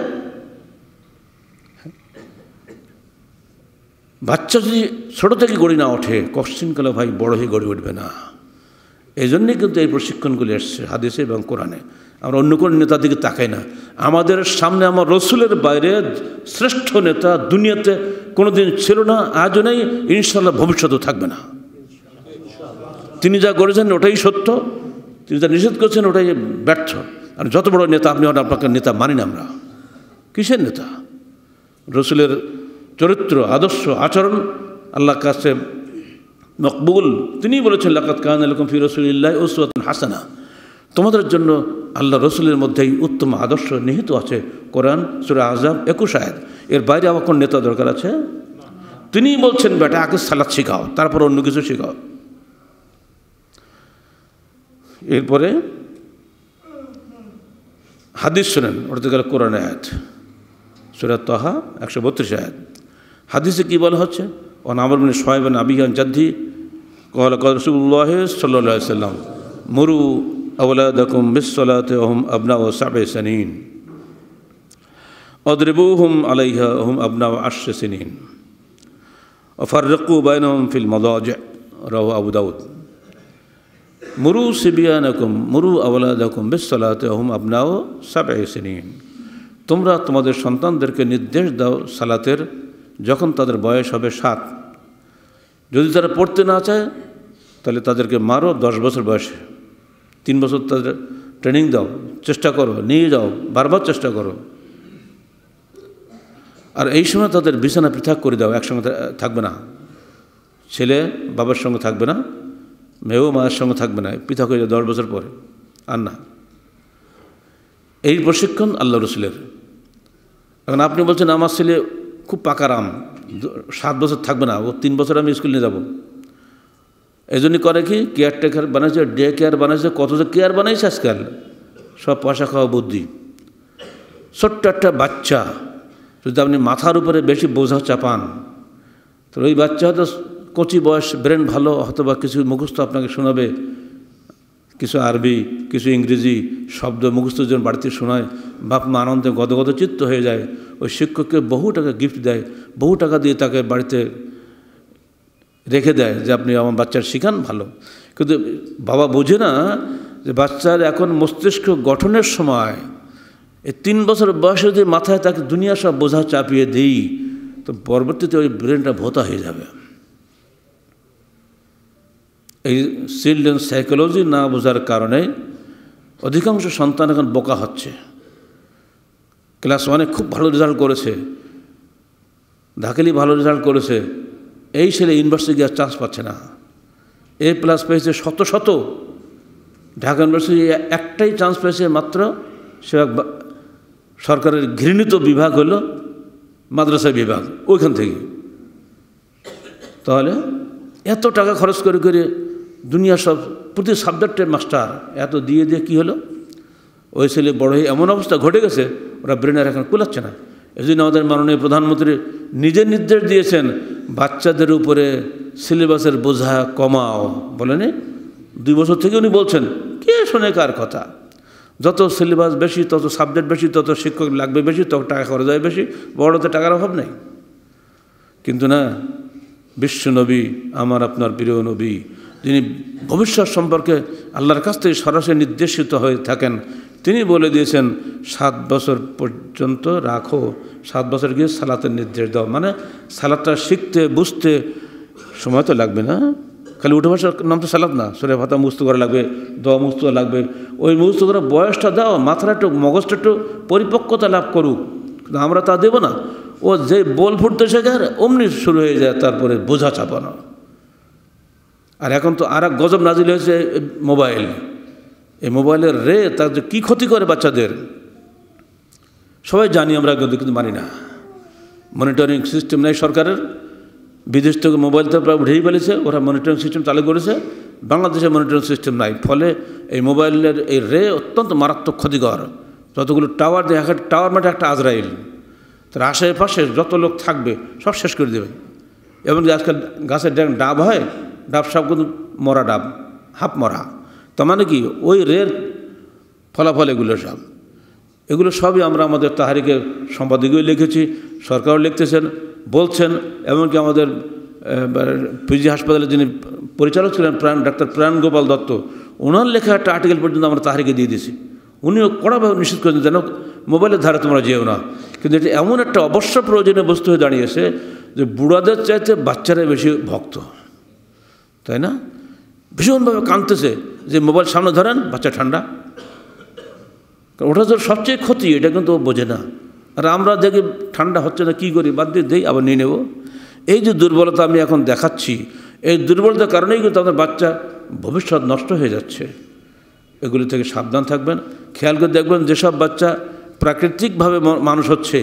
বাচ্চা যদি ছোটো থেকে গড়ি না ওঠে কশ্চিনকালে ভাই বড় হয়ে গড়ে উঠবে না এই জন্যই কিন্তু এই প্রশিক্ষণগুলি এসছে হাদিসে এবং কোরআনে আমরা অন্য কোনো নেতার দিকে তাকাই না আমাদের সামনে আমার রসুলের বাইরে শ্রেষ্ঠ নেতা দুনিয়াতে কোনো দিন ছিল না আজও নেই ইনশাল্লাহ ভবিষ্যতেও থাকবে না তিনি যা করেছেন ওটাই সত্য তিনি যা নিষেধ করেছেন ওটাই ব্যর্থ আর যত বড় নেতা আপনি হন আপনাকে নেতা মানি না আমরা কিসের নেতা রসুলের চরিত্র আদর্শ আচরণ আল্লাহ কাছে মকবুল তিনি বলেছেন লাকাত কান আলকম ফি রসুল্লাহ ওসুয়াত হাসানা তোমাদের জন্য আল্লাহ রসুলের মধ্যেই উত্তম আদর্শ নিহিত আছে কোরআন সুরা আজাব একুশ আয়াত এর বাইরে আবার কোন নেতা দরকার আছে তিনি বলছেন বেটা আগে সালাদ শিখাও তারপর অন্য কিছু শিখাও এরপরে হাদিস শোনেন ওটা গেল কোরআন আয়াত সুরাত তহা একশো বত্রিশ আয়াত হাদিসে কী বলা হচ্ছে ও নামর বিন সোহেবান আবিহান জাদ্দি কল রসুল্লাহ সাল্লাহ সাল্লাম মুরু أولادكم بالصلاة وهم أبناء سبع سنين أضربوهم عليها وهم أبناء عشر سنين وفرقوا بينهم في المضاجع رواه أبو داود مروا سبيانكم مروا أولادكم بالصلاة وهم أبناء سبع سنين তোমরা তোমাদের সন্তানদেরকে নির্দেশ দাও সালাতের যখন তাদের বয়স হবে সাত যদি তারা পড়তে না চায় তাহলে তাদেরকে মারো দশ বছর বয়সে তিন বছর তাদের ট্রেনিং দাও চেষ্টা করো নিয়ে যাও বারবার চেষ্টা করো আর এই সময় তাদের বিছানা পৃথক করে দাও একসঙ্গে থাকবে না ছেলে বাবার সঙ্গে থাকবে না মেয়েও মায়ের সঙ্গে থাকবে না পৃথক হয়ে যাও দশ বছর পরে আর না এই প্রশিক্ষণ আল্লাহ রসুলের এখন আপনি বলছেন আমার ছেলে খুব পাকারাম সাত বছর থাকবে না ও তিন বছর আমি স্কুল নিয়ে যাবো এই করে কি কেয়ার টেকার বানাইছে ডে কেয়ার বানাইছে কত যে কেয়ার বানাইছে আজকাল সব পয়সা খাওয়া বুদ্ধি ছোট্ট একটা বাচ্চা যদি আপনি মাথার উপরে বেশি বোঝা চাপান তাহলে ওই বাচ্চা হয়তো কচি বয়স ব্রেন ভালো হয়তো বা কিছু মুখস্থ আপনাকে শোনাবে কিছু আরবি কিছু ইংরেজি শব্দ মুখস্থ যখন বাড়িতে শোনায় বাপ মা আনন্দে গদগদ চিত্ত হয়ে যায় ওই শিক্ষককে বহু টাকা গিফট দেয় বহু টাকা দিয়ে তাকে বাড়িতে রেখে দেয় যে আপনি আমার বাচ্চার শিখান ভালো কিন্তু বাবা বোঝে না যে বাচ্চার এখন মস্তিষ্ক গঠনের সময় এই তিন বছর বয়সে যদি মাথায় তাকে দুনিয়া সব বোঝা চাপিয়ে দিই তো পরবর্তীতে ওই ব্রেনটা ভোতা হয়ে যাবে এই চিলড্রেন সাইকোলজি না বোঝার কারণে অধিকাংশ সন্তান এখন বোকা হচ্ছে ক্লাস ওয়ানে খুব ভালো রেজাল্ট করেছে ধাকেলি ভালো রেজাল্ট করেছে এই ছেলে ইউনিভার্সিটি গিয়ে চান্স পাচ্ছে না এ প্লাস পেয়েছে শত শত ঢাকা ইউনিভার্সিটি একটাই চান্স পেয়েছে মাত্র সে সরকারের ঘৃণিত বিভাগ হল মাদ্রাসা বিভাগ ওইখান থেকে তাহলে এত টাকা খরচ করে করে দুনিয়া সব প্রতি সাবজেক্টের মাস্টার এত দিয়ে দিয়ে কী হলো ওই ছেলে বড় হয়ে এমন অবস্থা ঘটে গেছে ওরা ব্রেনের এখন কুলাচ্ছে না এই জন্য আমাদের মাননীয় প্রধানমন্ত্রী নিজে নির্দেশ দিয়েছেন বাচ্চাদের উপরে সিলেবাসের বোঝা কমাও বলেনি দুই বছর থেকে উনি বলছেন কে শোনে কার কথা যত সিলেবাস বেশি তত সাবজেক্ট বেশি তত শিক্ষক লাগবে বেশি তত টাকা খরচ হয় বেশি বড়তে টাকার অভাব নেই কিন্তু না বিশ্ব নবী আমার আপনার প্রিয় নবী তিনি ভবিষ্যৎ সম্পর্কে আল্লাহর কাছ থেকে সরাসরি নির্দেশিত হয়ে থাকেন তিনি বলে দিয়েছেন সাত বছর পর্যন্ত রাখো সাত বছর গিয়ে সালাতের নির্দেশ দাও মানে সালাদটা শিখতে বুঝতে সময় তো লাগবে না খালি উঠে ভাষার নাম তো সালাদ না সরে ভাতা মুস্ত করা লাগবে দোয়া মুস্ত লাগবে ওই মুস্ত করা বয়সটা দাও মাথাটা একটু মগজটা একটু পরিপক্কতা লাভ করুক কিন্তু আমরা তা দেব না ও যে বল ফুটতে শেখে আর অমনি শুরু হয়ে যায় তারপরে বোঝা চাপানো আর এখন তো আর এক গজব নাজিল হয়েছে মোবাইল এই মোবাইলের রে তার যে কী ক্ষতি করে বাচ্চাদের সবাই জানি আমরা কিন্তু কিন্তু মানি না মনিটরিং সিস্টেম নেই সরকারের বিদেশ থেকে মোবাইল তো প্রায় উঠেই ফেলেছে ওরা মনিটরিং সিস্টেম চালু করেছে বাংলাদেশে মনিটরিং সিস্টেম নাই ফলে এই মোবাইলের এই রে অত্যন্ত মারাত্মক ক্ষতিকর যতগুলো টাওয়ার দেয় একটা টাওয়ার মানে একটা আজরাইল তার আশেপাশে যত লোক থাকবে সব শেষ করে দেবে এবং আজকাল গাছের ডাব হয় ডাব সব কিন্তু মরা ডাব হাফ মরা তার মানে কি ওই রের ফলাফল এগুলো সব এগুলো সবই আমরা আমাদের তাহারিকে সম্পাদকীয় লিখেছি সরকারও লিখতেছেন বলছেন এমনকি আমাদের পিজি হাসপাতালে যিনি পরিচালক ছিলেন প্রাণ ডাক্তার প্রাণ গোপাল দত্ত ওনার লেখা একটা আর্টিকেল পর্যন্ত আমরা তাহারিকে দিয়ে দিয়েছি উনিও কড়াভাবে নিশ্চিত করেছেন যেন মোবাইলের ধারে তোমরা যেও না কিন্তু এটা এমন একটা অবশ্য প্রয়োজনীয় বস্তু হয়ে দাঁড়িয়েছে যে বুড়াদের চাইতে বাচ্চারা বেশি ভক্ত তাই না ভীষণভাবে কাঁদতেছে যে মোবাইল সামনে ধরেন বাচ্চা ঠান্ডা ওটা তো সবচেয়ে ক্ষতি এটা কিন্তু ও বোঝে না আর আমরা দেখি ঠান্ডা হচ্ছে না কী করি বাদ দিয়ে দেই আবার নিয়ে নেব এই যে দুর্বলতা আমি এখন দেখাচ্ছি এই দুর্বলতার কারণেই কিন্তু আমাদের বাচ্চা ভবিষ্যৎ নষ্ট হয়ে যাচ্ছে এগুলি থেকে সাবধান থাকবেন খেয়াল করে দেখবেন যেসব বাচ্চা প্রাকৃতিকভাবে মানুষ হচ্ছে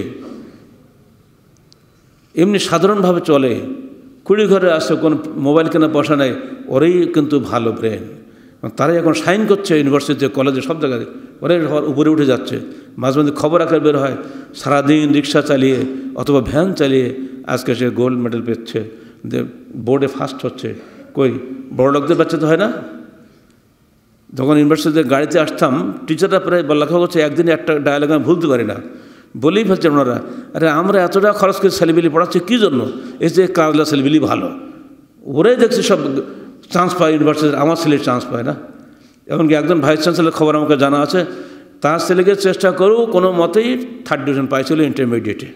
এমনি সাধারণভাবে চলে কুড়ি ঘরে আসছে কোনো মোবাইল কেনা বসা নেই ওরাই কিন্তু ভালো ব্রেন মানে তারাই এখন সাইন করছে ইউনিভার্সিটিতে কলেজে সব জায়গায় ওরাই উপরে উঠে যাচ্ছে মাঝে মাঝে খবর আকার বের হয় সারাদিন রিক্সা চালিয়ে অথবা ভ্যান চালিয়ে আজকে সে গোল্ড মেডেল পেচ্ছে বোর্ডে ফার্স্ট হচ্ছে কই বড় লোকদের বাচ্চা তো হয় না যখন ইউনিভার্সিটিতে গাড়িতে আসতাম টিচাররা প্রায় লেখা করছে একদিন একটা ডায়ালগ আমি ভুলতে পারি না বলেই ফেলছে ওনারা আরে আমরা এতটা খরচ করে সেলিবিলি পড়াচ্ছি কী জন্য এই যে কাজলা সেলিবিলি ভালো ওরাই দেখছে সব চান্স পায় ইউনিভার্সিটির আমার ছেলে চান্স পায় না এমনকি একজন ভাইস চ্যান্সেলার খবর আমাকে জানা আছে তার ছেলেকে চেষ্টা করেও কোনো মতেই থার্ড ডিভিশন পাইছিল ইন্টারমিডিয়েটে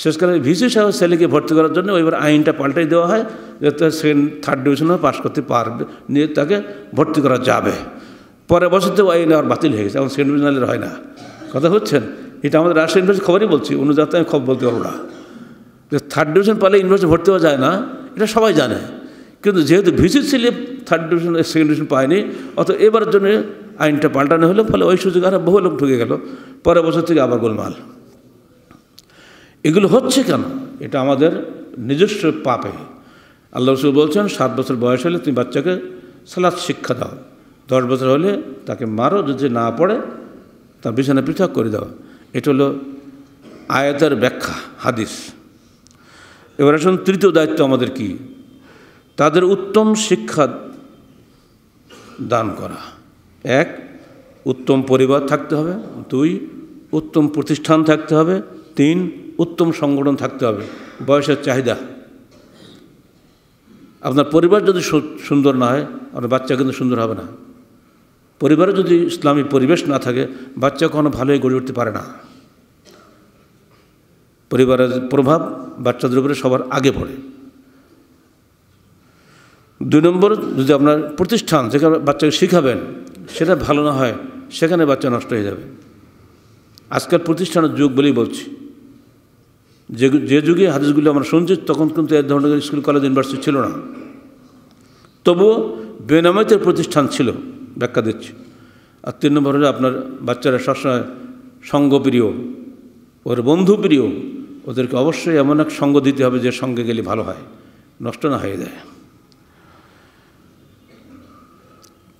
শেষকালে ভিসি সাহেব ছেলেকে ভর্তি করার জন্য ওইবার আইনটা পাল্টাই দেওয়া হয় যে তার সেকেন্ড থার্ড ডিভিশনও পাশ করতে পারবে নিয়ে তাকে ভর্তি করা যাবে পরে বছর তো আইন আবার বাতিল হয়ে গেছে এখন সেকেন্ড ডিভিশনালের হয় না কথা হচ্ছেন এটা আমাদের রাষ্ট্রীয় ইউনিভার্সিটি খবরই বলছি অন্য যাতে আমি খবর বলতে পারবো না যে থার্ড ডিভিশন পালে ইউনিভার্সিটি ভর্তি হওয়া যায় না এটা সবাই জানে কিন্তু যেহেতু ভিসি ছিলে থার্ড ডিভিশন সেকেন্ড ডিভিশন পায়নি অত এবারের জন্য আইনটা পাল্টানো হলো ফলে ওই সুযোগ আর বহু লোক ঢুকে গেল পরের বছর থেকে আবার গোলমাল এগুলো হচ্ছে কেন এটা আমাদের নিজস্ব পাপে আল্লাহ রসুল বলছেন সাত বছর বয়স হলে তুমি বাচ্চাকে সালাদ শিক্ষা দাও দশ বছর হলে তাকে মারো যদি না পড়ে তার বিছানা পৃথক করে দাও এটা হলো আয়াতের ব্যাখ্যা হাদিস এবার আসুন তৃতীয় দায়িত্ব আমাদের কি তাদের উত্তম শিক্ষা দান করা এক উত্তম পরিবার থাকতে হবে দুই উত্তম প্রতিষ্ঠান থাকতে হবে তিন উত্তম সংগঠন থাকতে হবে বয়সের চাহিদা আপনার পরিবার যদি সুন্দর না হয় আপনার বাচ্চা কিন্তু সুন্দর হবে না পরিবারে যদি ইসলামী পরিবেশ না থাকে বাচ্চা কখনো ভালোই গড়ে উঠতে পারে না পরিবারের প্রভাব বাচ্চাদের উপরে সবার আগে পড়ে দুই নম্বর যদি আপনার প্রতিষ্ঠান যেখানে বাচ্চাকে শিখাবেন সেটা ভালো না হয় সেখানে বাচ্চা নষ্ট হয়ে যাবে আজকাল প্রতিষ্ঠানের যুগ বলেই বলছি যে যে যুগে হাদিসগুলো আমরা শুনছি তখন কিন্তু এক ধরনের স্কুল কলেজ ইউনিভার্সিটি ছিল না তবুও বেনামাইতের প্রতিষ্ঠান ছিল ব্যাখ্যা দিচ্ছি আর তিন নম্বর হলো আপনার বাচ্চারা সবসময় সঙ্গপ্রিয় ওর বন্ধুপ্রিয় ওদেরকে অবশ্যই এমন এক সঙ্গ দিতে হবে যে সঙ্গে গেলে ভালো হয় নষ্ট না হয়ে যায়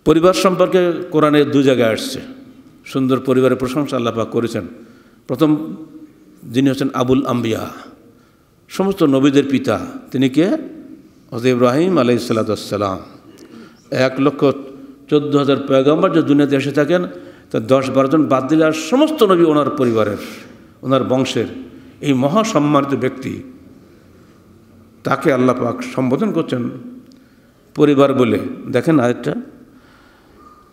পরিবার সম্পর্কে কোরআনে দু জায়গায় আসছে সুন্দর পরিবারের প্রশংসা আল্লাপা করেছেন প্রথম যিনি হচ্ছেন আবুল আম্বিয়া সমস্ত নবীদের পিতা তিনি কে হজ ইব্রাহিম আলাইসাল্লাম এক লক্ষ চোদ্দ হাজার পয়গম্বর যে দুনিয়াতে এসে থাকেন তা দশ বারোজন বাদ দিলে আর সমস্ত নবী ওনার পরিবারের ওনার বংশের এই মহাসম্মানিত ব্যক্তি তাকে আল্লাহ পাক সম্বোধন করছেন পরিবার বলে দেখেন আরেকটা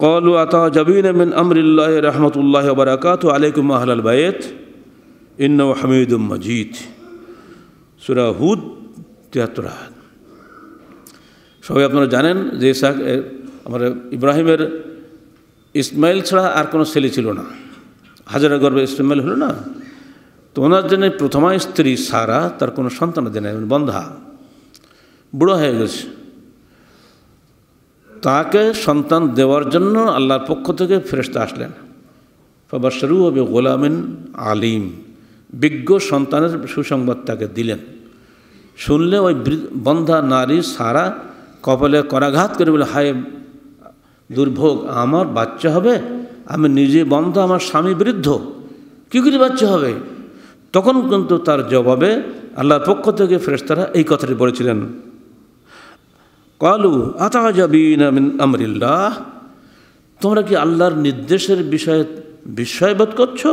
কল আতা জাবিন মিন আমরিল্লাহ রহমতুল্লাহ বারাকাত আলাইকুম আহলাল বায়েত ইন্ন হামিদুম মজিদ সুরা হুদ তিয়াত্তর সবাই আপনারা জানেন যে আমার ইব্রাহিমের ইসমাইল ছাড়া আর কোনো ছেলে ছিল না হাজারা গর্বে ইসমাইল হলো না তো ওনার জন্য প্রথমা স্ত্রী সারা তার কোনো সন্তান দেয় না বন্ধা বুড়ো হয়ে গেছে তাকে সন্তান দেওয়ার জন্য আল্লাহর পক্ষ থেকে ফেরস্ত আসলেন বাবা শরু হবে গোলামিন আলিম বিজ্ঞ সন্তানের সুসংবাদ তাকে দিলেন শুনলে ওই বন্ধা নারী সারা কপালে করাঘাত করে বলে হায় দুর্ভোগ আমার বাচ্চা হবে আমি নিজে বন্ধ আমার স্বামী বৃদ্ধ কী করে বাচ্চা হবে তখন কিন্তু তার জবাবে আল্লাহর পক্ষ থেকে ফেরেস্তারা এই কথাটি বলেছিলেন কালু আতাজাবিন আমরিল্লাহ তোমরা কি আল্লাহর নির্দেশের বিষয়ে বিস্ময়বোধ করছো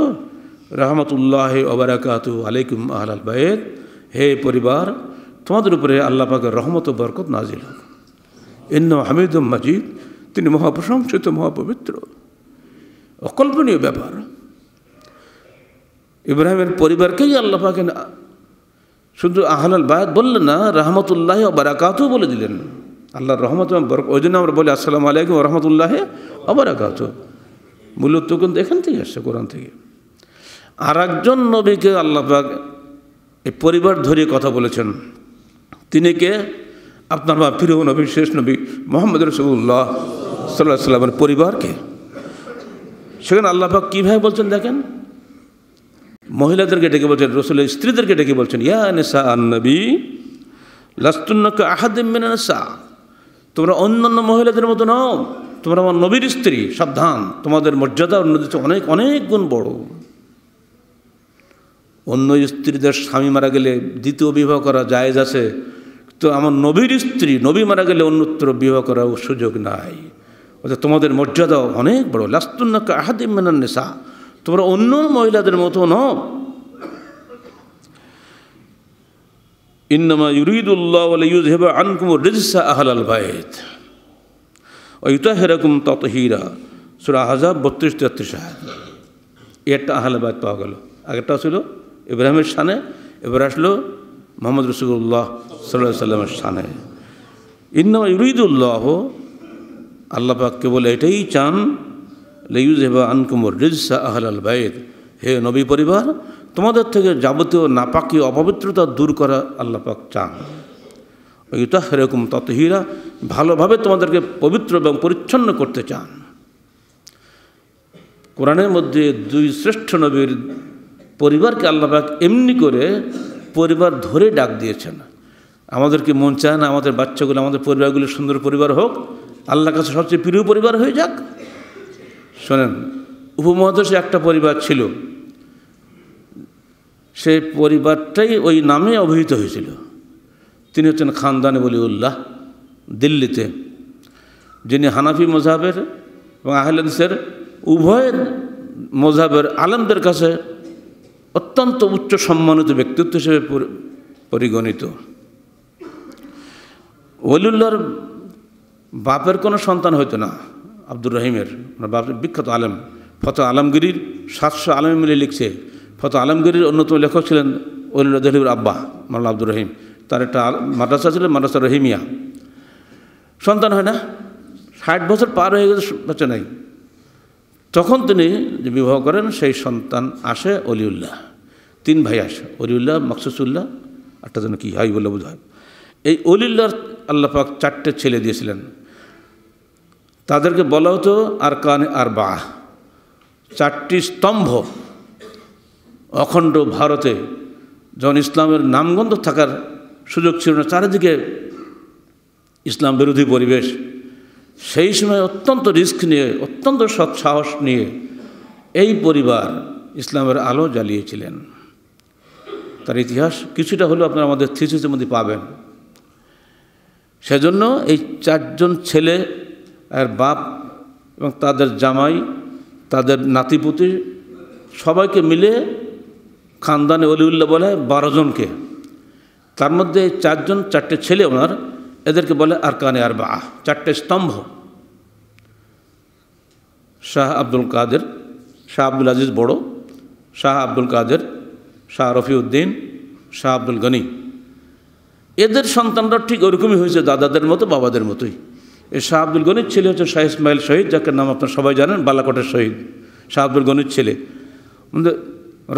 রহমতুল্লাহ ওবরাকাত আলাইকুম আহলাল বায়েদ হে পরিবার তোমাদের উপরে আল্লাহ পাকে রহমত বরকত নাজিল ইন্ন হামিদুম তিনি মহাপ্রশংসিত মহাপবিত্র অকল্পনীয় ব্যাপার ইব্রাহিমের পরিবারকেই আল্লাহ না শুধু আহলাল বায়াত বললেন না রহমতুল্লাহ অবরাকাতও বলে দিলেন আল্লাহর রহমত ওই জন্য আমরা বলি আসসালাম আলাইকুম রহমতুল্লাহ অবরাকাত মূলত কিন্তু এখান থেকে আসছে কোরআন থেকে আর একজন নবীকে আল্লাহ পাক এই পরিবার ধরিয়ে কথা বলেছেন তিনি কে আপনার বা প্রিয় নবী শেষ নবী মোহাম্মদ রসুল্লাহ সাল্লাহ সাল্লামের পরিবারকে সেখানে আল্লাহাক কীভাবে বলছেন দেখেন মহিলাদেরকে ডেকে বলছেন রসুলের স্ত্রীদেরকে ডেকে বলছেন ইয়া নেশা আন্নবী লাস্তুন্নাকে মেনে নেশা তোমরা অন্যান্য মহিলাদের মতো নাও তোমরা আমার নবীর স্ত্রী সাবধান তোমাদের মর্যাদা অন্যদের অনেক অনেক গুণ বড় অন্য স্ত্রীদের স্বামী মারা গেলে দ্বিতীয় বিবাহ করা জায়েজ আছে তো আমার নবীর স্ত্রী নবী মারা গেলে অন্যত্র বিবাহ করার সুযোগ নাই অর্থাৎ তোমাদের মর্যাদা অনেক বড় লাস্তুন্নাকা আহাদিমানার নেশা তোমরা অন্য মহিলাদের মতো ন ইন্নামা ইউরিদুল্লাহ ইউজহেবা আনকুম রিজসা আহলাল বায়েত ওইতাহেরাকুম ততহিরা সুরা হাজাব বত্রিশ তেত্রিশ এটা আহলাবাদ পাওয়া গেল আগেরটা ছিল ইব্রাহিমের সানে এবার আসলো মোহাম্মদ রসুল্লাহ সাল্লা সাল্লামের স্থানে ইন্নাম ইউরিদুল্লাহ আল্লাহ পাক কেবল এটাই চান লেউজেবা আনকুমর রিজসা আহল আল বাইদ হে নবী পরিবার তোমাদের থেকে যাবতীয় নাপাকি অপবিত্রতা দূর করা আল্লাহ পাক চান হেরকম তত ততহিরা ভালোভাবে তোমাদেরকে পবিত্র এবং পরিচ্ছন্ন করতে চান কোরআনের মধ্যে দুই শ্রেষ্ঠ নবীর পরিবারকে আল্লাহ পাক এমনি করে পরিবার ধরে ডাক দিয়েছেন আমাদের কি মন চায় না আমাদের বাচ্চাগুলো আমাদের পরিবারগুলো সুন্দর পরিবার হোক আল্লাহর কাছে সবচেয়ে প্রিয় পরিবার হয়ে যাক শোনেন উপমহাদেশে একটা পরিবার ছিল সেই পরিবারটাই ওই নামে অভিহিত হয়েছিল তিনি হচ্ছেন খানদান উল্লাহ দিল্লিতে যিনি হানাফি মজাহের এবং আহলেন্সের উভয়ের মজাহের আলমদের কাছে অত্যন্ত উচ্চ সম্মানিত ব্যক্তিত্ব হিসেবে পরিগণিত ওলিউল্লার বাপের কোনো সন্তান হইতো না আব্দুর রহিমের মানে বাপের বিখ্যাত আলেম ফত আলমগিরির সাতশো আলম মিলে লিখছে ফত আলমগিরির অন্যতম লেখক ছিলেন ওলিউল্লা দহিবুর আব্বা মাল্লা আব্দুর রহিম তার একটা মাদ্রাসা ছিল মাদ্রাসা রহিমিয়া সন্তান হয় না ষাট বছর পার হয়ে গেছে বাচ্চা নাই তখন তিনি যে বিবাহ করেন সেই সন্তান আসে অলিউল্লাহ তিন ভাই আসে অলিউল্লাহ মকসুসুল্লাহ একটা যেন কী হয় বলে বোধ হয় এই অলিউল্লাহর আল্লাপাক চারটে ছেলে দিয়েছিলেন তাদেরকে বলা হতো আর কানে আর বা চারটি স্তম্ভ অখণ্ড ভারতে যখন ইসলামের নামগন্ধ থাকার সুযোগ ছিল না চারিদিকে ইসলাম বিরোধী পরিবেশ সেই সময় অত্যন্ত রিস্ক নিয়ে অত্যন্ত সৎ সাহস নিয়ে এই পরিবার ইসলামের আলো জ্বালিয়েছিলেন তার ইতিহাস কিছুটা হলেও আপনারা আমাদের থিসিসের মধ্যে পাবেন সেজন্য এই চারজন ছেলে আর বাপ এবং তাদের জামাই তাদের নাতিপুতি সবাইকে মিলে খানদানে অলিউল্লাহ বলে বারোজনকে তার মধ্যে চারজন চারটে ছেলে ওনার এদেরকে বলে আরকানে আর বা চারটে স্তম্ভ শাহ আব্দুল কাদের শাহ আব্দুল আজিজ বড়ো শাহ আব্দুল কাদের শাহ রফিউদ্দিন শাহ আব্দুল গনি এদের সন্তানরা ঠিক ওরকমই হয়েছে দাদাদের মতো বাবাদের মতোই এই শাহ আব্দুল গনির ছেলে হচ্ছে শাহ ইসমাইল শহীদ যাকে নাম আপনার সবাই জানেন বালাকোটের শহীদ শাহ আব্দুল গনির ছেলে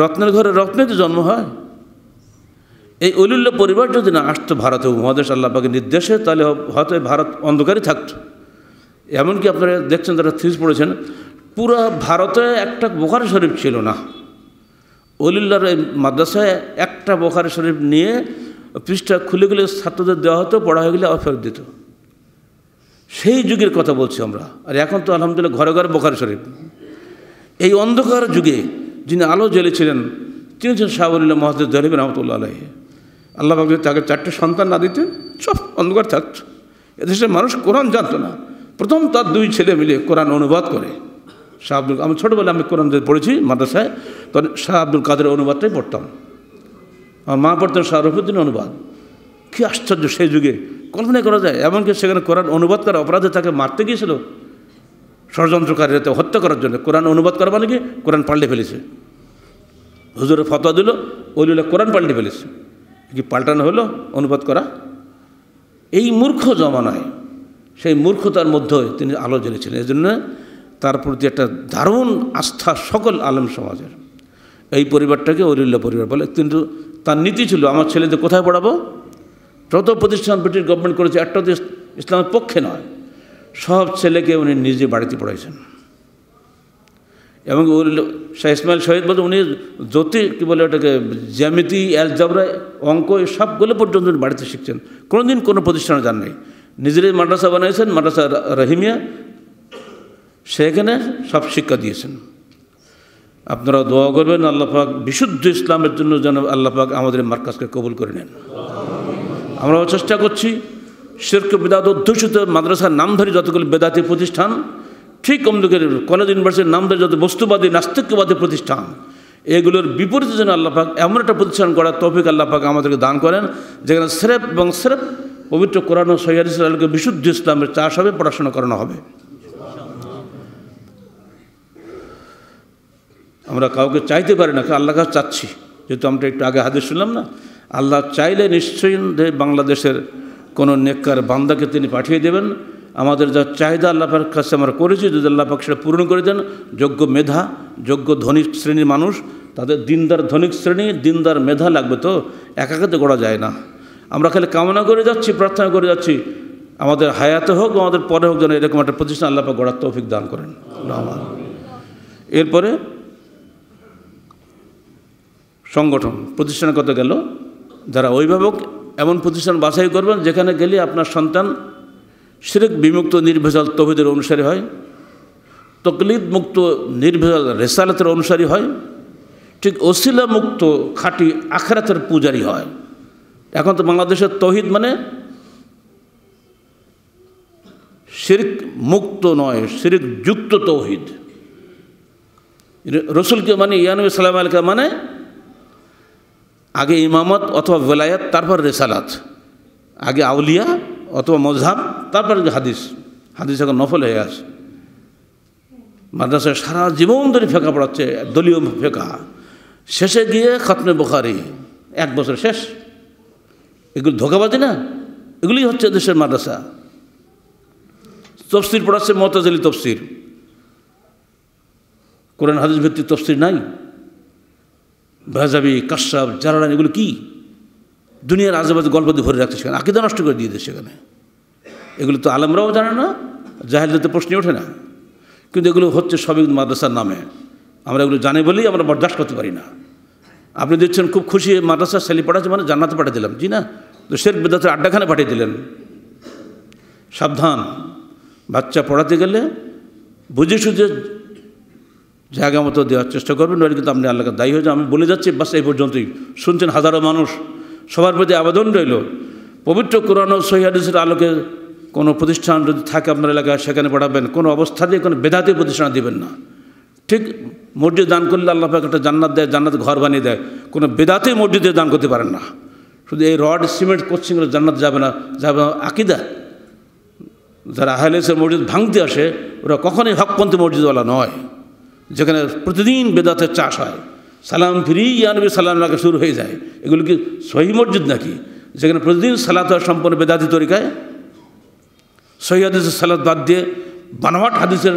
রত্নের ঘরে রত্নে তো জন্ম হয় এই অলুল্য পরিবার যদি না আসতো ভারতে উপমহাদেশ আল্লাপাকে নির্দেশে তাহলে হয়তো ভারত অন্ধকারই থাকত এমনকি আপনারা দেখছেন তারা থিস পড়েছেন পুরো ভারতে একটা বোখারি শরীফ ছিল না অলিল্লার এই মাদ্রাসায় একটা বোখারি শরীফ নিয়ে পৃষ্ঠা খুলে খুলে ছাত্রদের দেওয়া হতো পড়া হয়ে গেলে আবার ফেরত দিত সেই যুগের কথা বলছি আমরা আর এখন তো আলহামদুলিল্লাহ ঘরে ঘরে বোখারি শরীফ এই অন্ধকার যুগে যিনি আলো জ্বেলেছিলেন তিনি ছিলেন শাহবুল্লাহ মহাজ দলিব রহমতুল্লাহ আলহী আল্লাহ বাবু তাকে চারটে সন্তান না দিতেন সব অন্ধকার থাকত এদেশের মানুষ কোরআন জানতো না প্রথম তার দুই ছেলে মিলে কোরআন অনুবাদ করে শাহ আব্দুল আমি ছোটোবেলা আমি কোরআন যদি পড়েছি মাদ্রাসায় তখন শাহ আব্দুল কাদের অনুবাদটাই পড়তাম আমার মা পড়তেন শাহ রফুদ্দিন অনুবাদ কী আশ্চর্য সেই যুগে কল্পনা করা যায় এমনকি সেখানে কোরআন অনুবাদ করা অপরাধে তাকে মারতে গিয়েছিল ষড়যন্ত্রকারীরা হত্যা করার জন্য কোরআন অনুবাদ করা মানে কি কোরআন পাল্টে ফেলেছে হুজুরে ফতোয়া দিল ওইগুলো কোরআন পাল্টে ফেলেছে কি পাল্টানো হলো অনুবাদ করা এই মূর্খ জমানায় সেই মূর্খতার মধ্যে তিনি আলো এই এজন্য তার প্রতি একটা দারুণ আস্থা সকল আলম সমাজের এই পরিবারটাকে অরিল্য পরিবার বলে কিন্তু তার নীতি ছিল আমার ছেলেদের কোথায় পড়াবো যত প্রতিষ্ঠান ব্রিটিশ গভর্নমেন্ট করেছে একটা ইসলামের পক্ষে নয় সব ছেলেকে উনি নিজে বাড়িতে পড়াইছেন এবং শাহ ইসমাইল শহীদ বলতে উনি জ্যোতি কী বলে ওটাকে জ্যামিতি অ্যালজাবরা অঙ্ক সবগুলো পর্যন্ত বাড়িতে শিখছেন কোনোদিন কোনো প্রতিষ্ঠানে যান নাই নিজের মাদ্রাসা বানিয়েছেন মাদ্রাসা রহিমিয়া সেখানে সব শিক্ষা দিয়েছেন আপনারা দোয়া করবেন আল্লাপাক বিশুদ্ধ ইসলামের জন্য যেন আল্লাপাক আমাদের মার্কাজকে কবুল করে নেন আমরাও চেষ্টা করছি সেরকম বেদাত অধ্যুষিত মাদ্রাসার নামধারী যতগুলো বেদাতি প্রতিষ্ঠান ঠিক অমলকের কলেজ ইউনিভার্সিটির নামদার যত বস্তুবাদী নাস্তিক্যবাদী প্রতিষ্ঠান এগুলোর বিপরীতে যেন আল্লাপাক এমন একটা প্রতিষ্ঠান করার তৌফিক আল্লাপাক আমাদেরকে দান করেন যেখানে স্রেফ এবং স্রেফ পবিত্র কোরআন ও সৈয়াদ ইসলামকে বিশুদ্ধ ইসলামের চাষ হবে পড়াশোনা করানো হবে আমরা কাউকে চাইতে পারি না আল্লাহ কাছে চাচ্ছি যেহেতু আমরা একটু আগে হাদিস শুনলাম না আল্লাহ চাইলে নিশ্চয়ই বাংলাদেশের কোনো নেককার বান্দাকে তিনি পাঠিয়ে দেবেন আমাদের যা চাহিদা আল্লাপার কাছে আমরা করেছি যদি আল্লাপাক সেটা পূরণ করে দেন যোগ্য মেধা যোগ্য ধনিক শ্রেণীর মানুষ তাদের দিনদার ধনিক শ্রেণী দিনদার মেধা লাগবে তো একাতে গড়া যায় না আমরা খালি কামনা করে যাচ্ছি প্রার্থনা করে যাচ্ছি আমাদের হায়াতে হোক আমাদের পরে হোক যেন এরকম একটা প্রতিষ্ঠান আল্লাপাক গড়ার তৌফিক দান করেন এরপরে সংগঠন প্রতিষ্ঠানের কথা গেল যারা অভিভাবক এমন প্রতিষ্ঠান বাছাই করবেন যেখানে গেলে আপনার সন্তান শিরক বিমুক্ত নির্ভেজাল তহিদের অনুসারী হয় তকলিদ মুক্ত নির্ভেজাল রেসালাতের অনুসারী হয় ঠিক অশিলা মুক্ত খাঁটি আখরাতের পূজারি হয় এখন তো বাংলাদেশের তহিদ মানে শিরিক মুক্ত নয় শিরিক যুক্ত তৌহিদ রসুলকে মানে ইয়ানবী সালাম আলকে মানে আগে ইমামত অথবা বেলায়াত তারপর রেসালাত আগে আউলিয়া অথবা মজহাব তারপরে হাদিস হাদিস এখন নফল হয়ে আছে মাদ্রাসায় সারা জীবন ধরে ফেঁকা পড়াচ্ছে দলীয় ফেঁকা শেষে গিয়ে খতমে বোখারি এক বছর শেষ এগুলো ধোকাবাজি না এগুলি হচ্ছে দেশের মাদ্রাসা তফসির পড়াচ্ছে মতাজলি তফসির কোরআন হাদিস ভিত্তিক তফসির নাই ভাজাবি কাশ্যাব জারালান এগুলো কি দুনিয়ার আজেবাজে গল্প দিয়ে ভরে রাখছে সেখানে আকিদা নষ্ট করে দিয়ে দেয় সেখানে এগুলো তো আলমরাও জানে না তো প্রশ্নই ওঠে না কিন্তু এগুলো হচ্ছে সবই মাদ্রাসার নামে আমরা এগুলো জানি বলেই আমরা বরদাস্ত করতে পারি না আপনি দেখছেন খুব খুশি মাদ্রাসা ছেলে পাঠাচ্ছে মানে জান্নাতে পাঠিয়ে দিলাম জি না তো শেখ বেদাতের আড্ডাখানে পাঠিয়ে দিলেন সাবধান বাচ্চা পড়াতে গেলে বুঝে সুঝে জায়গা মতো দেওয়ার চেষ্টা করবেন নয় কিন্তু আপনি আল্লাহকে দায়ী হয়ে আমি বলে যাচ্ছি বাস এই পর্যন্তই শুনছেন হাজারো মানুষ সবার প্রতি আবেদন রইল পবিত্র কোরআন ও সহিদের আলোকে কোনো প্রতিষ্ঠান যদি থাকে আপনার এলাকায় সেখানে পড়াবেন কোনো অবস্থাতেই কোনো বেদাতি প্রতিষ্ঠান দিবেন না ঠিক মসজিদ দান করলে আল্লাহ একটা জান্নাত দেয় জান্নাত ঘর বানিয়ে দেয় কোনো বেদাতে মসজিদে দান করতে পারেন না শুধু এই রড সিমেন্ট কোচিং জান্নাত যাবে না যাবে না আকিদা যারা আহলেসের মসজিদ ভাঙতে আসে ওরা কখনোই হকপন্থী মসজিদওয়ালা নয় যেখানে প্রতিদিন বেদাতের চাষ হয় সালাম ফিরি ইয়ানবি সালাম রাখা শুরু হয়ে যায় এগুলো কি সহি মসজিদ নাকি যেখানে প্রতিদিন সালাত সম্পূর্ণ বেদাতি তরিকায় সহি সালাদ বাদ দিয়ে বানোয়াট হাদিসের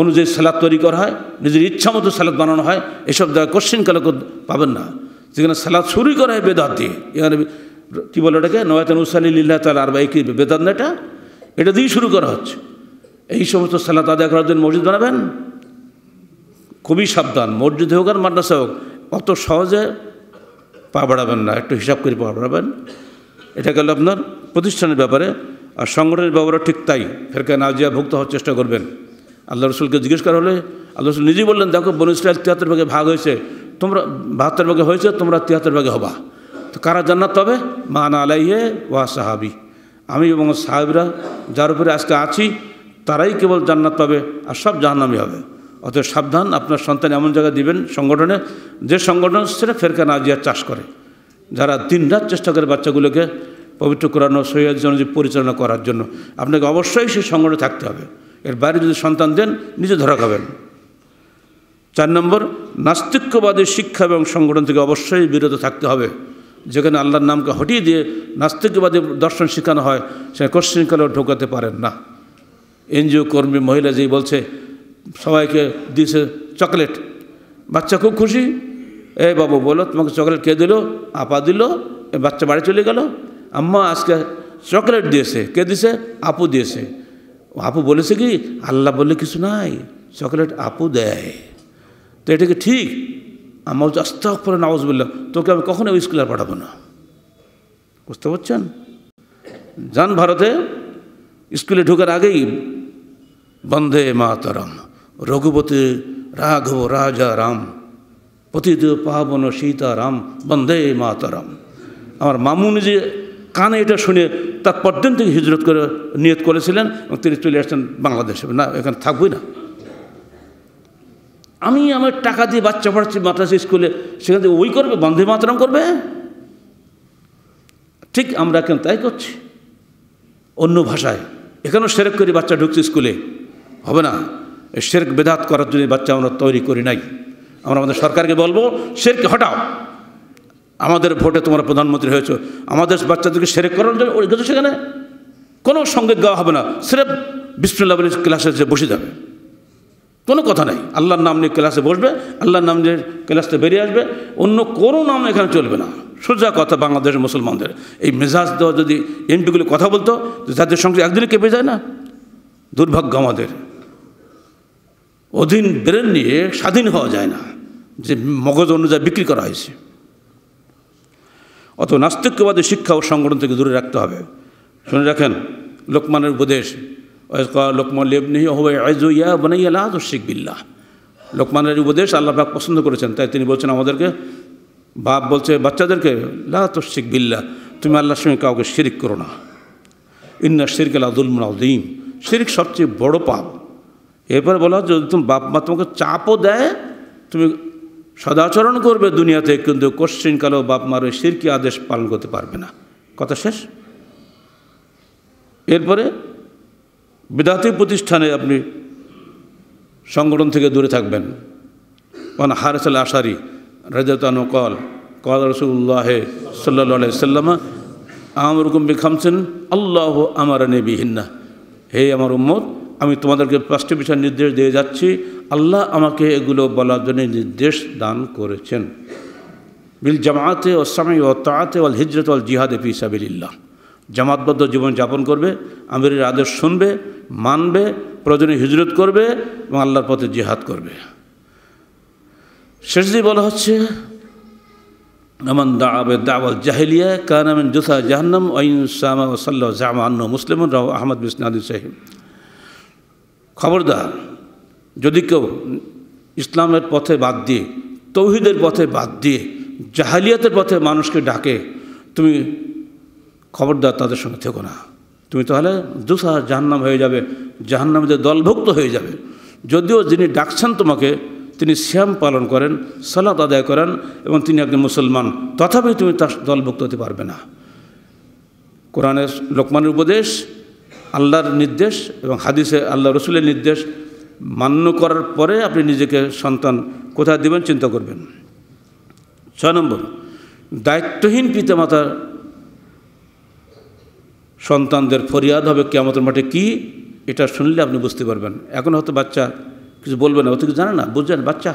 অনুযায়ী সালাদ তৈরি করা হয় নিজের ইচ্ছা মতো সালাদ বানানো হয় এসব দ্বারা কোশ্চিন কালে পাবেন না যেখানে সালাদ শুরু করা হয় বেদাত দিয়ে এখানে কী বলে ওটাকে নয়াতন উসালি লীলা তাল আর বাইকি বেদাত না এটা এটা দিয়েই শুরু করা হচ্ছে এই সমস্ত সালাদ আদায় করার জন্য মসজিদ বানাবেন খুবই সাবধান মসজিদ হোক আর মাদ্রাসা হোক অত সহজে পা বাড়াবেন না একটু হিসাব করে পা বাড়াবেন এটা গেল আপনার প্রতিষ্ঠানের ব্যাপারে আর সংগঠনের ব্যাপারে ঠিক তাই ফেরকা নাজিয়া ভুক্ত হওয়ার চেষ্টা করবেন আল্লাহ রসুলকে জিজ্ঞেস করা হলে আল্লাহ রসুল নিজেই বললেন দেখো বন ইসরায়েল তিয়াত্তর ভাগে ভাগ হয়েছে তোমরা বাহাত্তর ভাগে হয়েছে তোমরা তিয়াত্তর ভাগে হবা তো কারা জান্নাত তবে মানা আলাইহে ওয়া সাহাবি আমি এবং সাহাবিরা যার উপরে আজকে আছি তারাই কেবল জান্নাত পাবে আর সব জাহান্নামি হবে অতএব সাবধান আপনার সন্তান এমন জায়গায় দিবেন সংগঠনে যে সংগঠন সেটা ফেরকা নাজিয়া চাষ করে যারা দিন রাত চেষ্টা করে বাচ্চাগুলোকে পবিত্র কোরআন সৈয়দ জনজীব পরিচালনা করার জন্য আপনাকে অবশ্যই সেই সংগঠনে থাকতে হবে এর বাইরে যদি সন্তান দেন নিজে ধরা খাবেন চার নম্বর নাস্তিক্যবাদের শিক্ষা এবং সংগঠন থেকে অবশ্যই বিরত থাকতে হবে যেখানে আল্লাহর নামকে হটিয়ে দিয়ে নাস্তিক্যবাদী দর্শন শেখানো হয় সেখানে কোশ্চিনকালেও ঢোকাতে পারেন না এনজিও কর্মী মহিলা যেই বলছে সবাইকে দিয়েছে চকলেট বাচ্চা খুব খুশি এ বাবু বলো তোমাকে চকলেট কে দিল আপা দিল বাচ্চা বাড়ি চলে গেল আম্মা আজকে চকলেট দিয়েছে কে দিছে আপু দিয়েছে আপু বলেছে কি আল্লাহ বলে কিছু নাই চকলেট আপু দেয় তো এটা কি ঠিক আম্মা হচ্ছে আস্তে পরে নাওয়াজ বললাম তোকে আমি কখনো স্কুলে পাঠাবো না বুঝতে পারছেন যান ভারতে স্কুলে ঢোকার আগেই বন্দে মাতরম রঘুপতি রাঘব রাজা রাম পতিত পাবন সীতারাম বন্দে মাতরম আমার মামুনি যে কানে এটা শুনে তার পরদিন থেকে হিজরত করে নিয়ত করেছিলেন এবং তিনি চলে আসছেন বাংলাদেশে না এখানে থাকবই না আমি আমার টাকা দিয়ে বাচ্চা পড়াচ্ছি মাদ্রাসা স্কুলে সেখান থেকে ওই করবে বন্ধে মাতরাম করবে ঠিক আমরা কেন তাই করছি অন্য ভাষায় এখানেও সেরেক করি বাচ্চা ঢুকছে স্কুলে হবে না সেরেক বেদাত করার জন্য বাচ্চা আমরা তৈরি করি নাই আমরা আমাদের সরকারকে বলবো সেরকে হটাও আমাদের ভোটে তোমরা প্রধানমন্ত্রী হয়েছ আমাদের বাচ্চাদেরকে সেরে করার জন্য সেখানে কোনো সঙ্গে গাওয়া হবে না স্রেফ বিসমুল্লাহ বলে ক্লাসে যে বসে যাবে কোনো কথা নাই আল্লাহর নাম নিয়ে ক্লাসে বসবে আল্লাহর নাম নিয়ে ক্লাসে বেরিয়ে আসবে অন্য কোনো নাম এখানে চলবে না সোজা কথা বাংলাদেশের মুসলমানদের এই মেজাজ দেওয়া যদি এমপিগুলি কথা বলতো জাতীয় সঙ্গে একদিনই কেঁপে যায় না দুর্ভাগ্য আমাদের অধীন ব্রেন নিয়ে স্বাধীন হওয়া যায় না যে মগজ অনুযায়ী বিক্রি করা হয়েছে অত নাস্তিক্যবাদী শিক্ষা ও সংগঠন থেকে দূরে রাখতে হবে শুনে রাখেন লোকমানের উপদেশ লোকমান লেবনি হবে বনাইয়া লাহ বিল্লাহ লোকমানের উপদেশ আল্লাহাক পছন্দ করেছেন তাই তিনি বলছেন আমাদেরকে বাপ বলছে বাচ্চাদেরকে লা তোশিক বিল্লাহ তুমি আল্লাহর সঙ্গে কাউকে শিরিক করো না ইন্না শিরকে আদুল মুনাউদ্দিন শিরিক সবচেয়ে বড় পাপ এরপরে বলা যদি তুমি বাপ মা তোমাকে চাপও দেয় তুমি সদাচরণ করবে দুনিয়াতে কিন্তু কোশ্চিনকালেও বাপ মার ওই সিরকি আদেশ পালন করতে পারবে না কথা শেষ এরপরে বিদাতি প্রতিষ্ঠানে আপনি সংগঠন থেকে দূরে থাকবেন কারণ হারেসাল আশারি রাজাতানু কল কল রসুল্লাহে সাল্লা সাল্লামা আমার বি খামছেন আল্লাহ আমার নেবিহিন্না হে আমার উম্মত আমি তোমাদেরকে পাঁচটি বিষয় নির্দেশ দিয়ে যাচ্ছি আল্লাহ আমাকে এগুলো বলার জন্য নির্দেশ দান করেছেন বিল জামাতে ও সামাই ও তাতে অল হিজরত অল জিহাদে ফিসাবিল্লাহ জামাতবদ্ধ জীবন যাপন করবে আমির আদেশ শুনবে মানবে প্রয়োজনে হিজরত করবে এবং আল্লাহর পথে জিহাদ করবে শেষ দিয়ে বলা হচ্ছে আমান আবে দাওয়াল জাহিলিয়া কানামিন জুসা জাহান্নাম ওয়াইন সামা ওসাল্লা জামা আন্ন রাহ আহমদ বিসনাদি সাহেব খবরদার যদি কেউ ইসলামের পথে বাদ দিয়ে তৌহিদের পথে বাদ দিয়ে জাহালিয়াতের পথে মানুষকে ডাকে তুমি খবরদার তাদের সঙ্গে থেকো না তুমি তাহলে দুসাহ জাহান্নাম হয়ে যাবে জাহান্নামীদের দলভুক্ত হয়ে যাবে যদিও যিনি ডাকছেন তোমাকে তিনি শ্যাম পালন করেন সালাত আদায় করেন এবং তিনি একজন মুসলমান তথাপি তুমি তার দলভুক্ত হতে পারবে না কোরআনের লোকমানের উপদেশ আল্লাহর নির্দেশ এবং হাদিসে আল্লাহ রসুলের নির্দেশ মান্য করার পরে আপনি নিজেকে সন্তান কোথায় দেবেন চিন্তা করবেন ছয় নম্বর দায়িত্বহীন পিতামাতার সন্তানদের ফরিয়াদ হবে কেমতের মাঠে কি এটা শুনলে আপনি বুঝতে পারবেন এখন হয়তো বাচ্চা কিছু বলবে না ও কিছু জানে না বুঝছেন বাচ্চা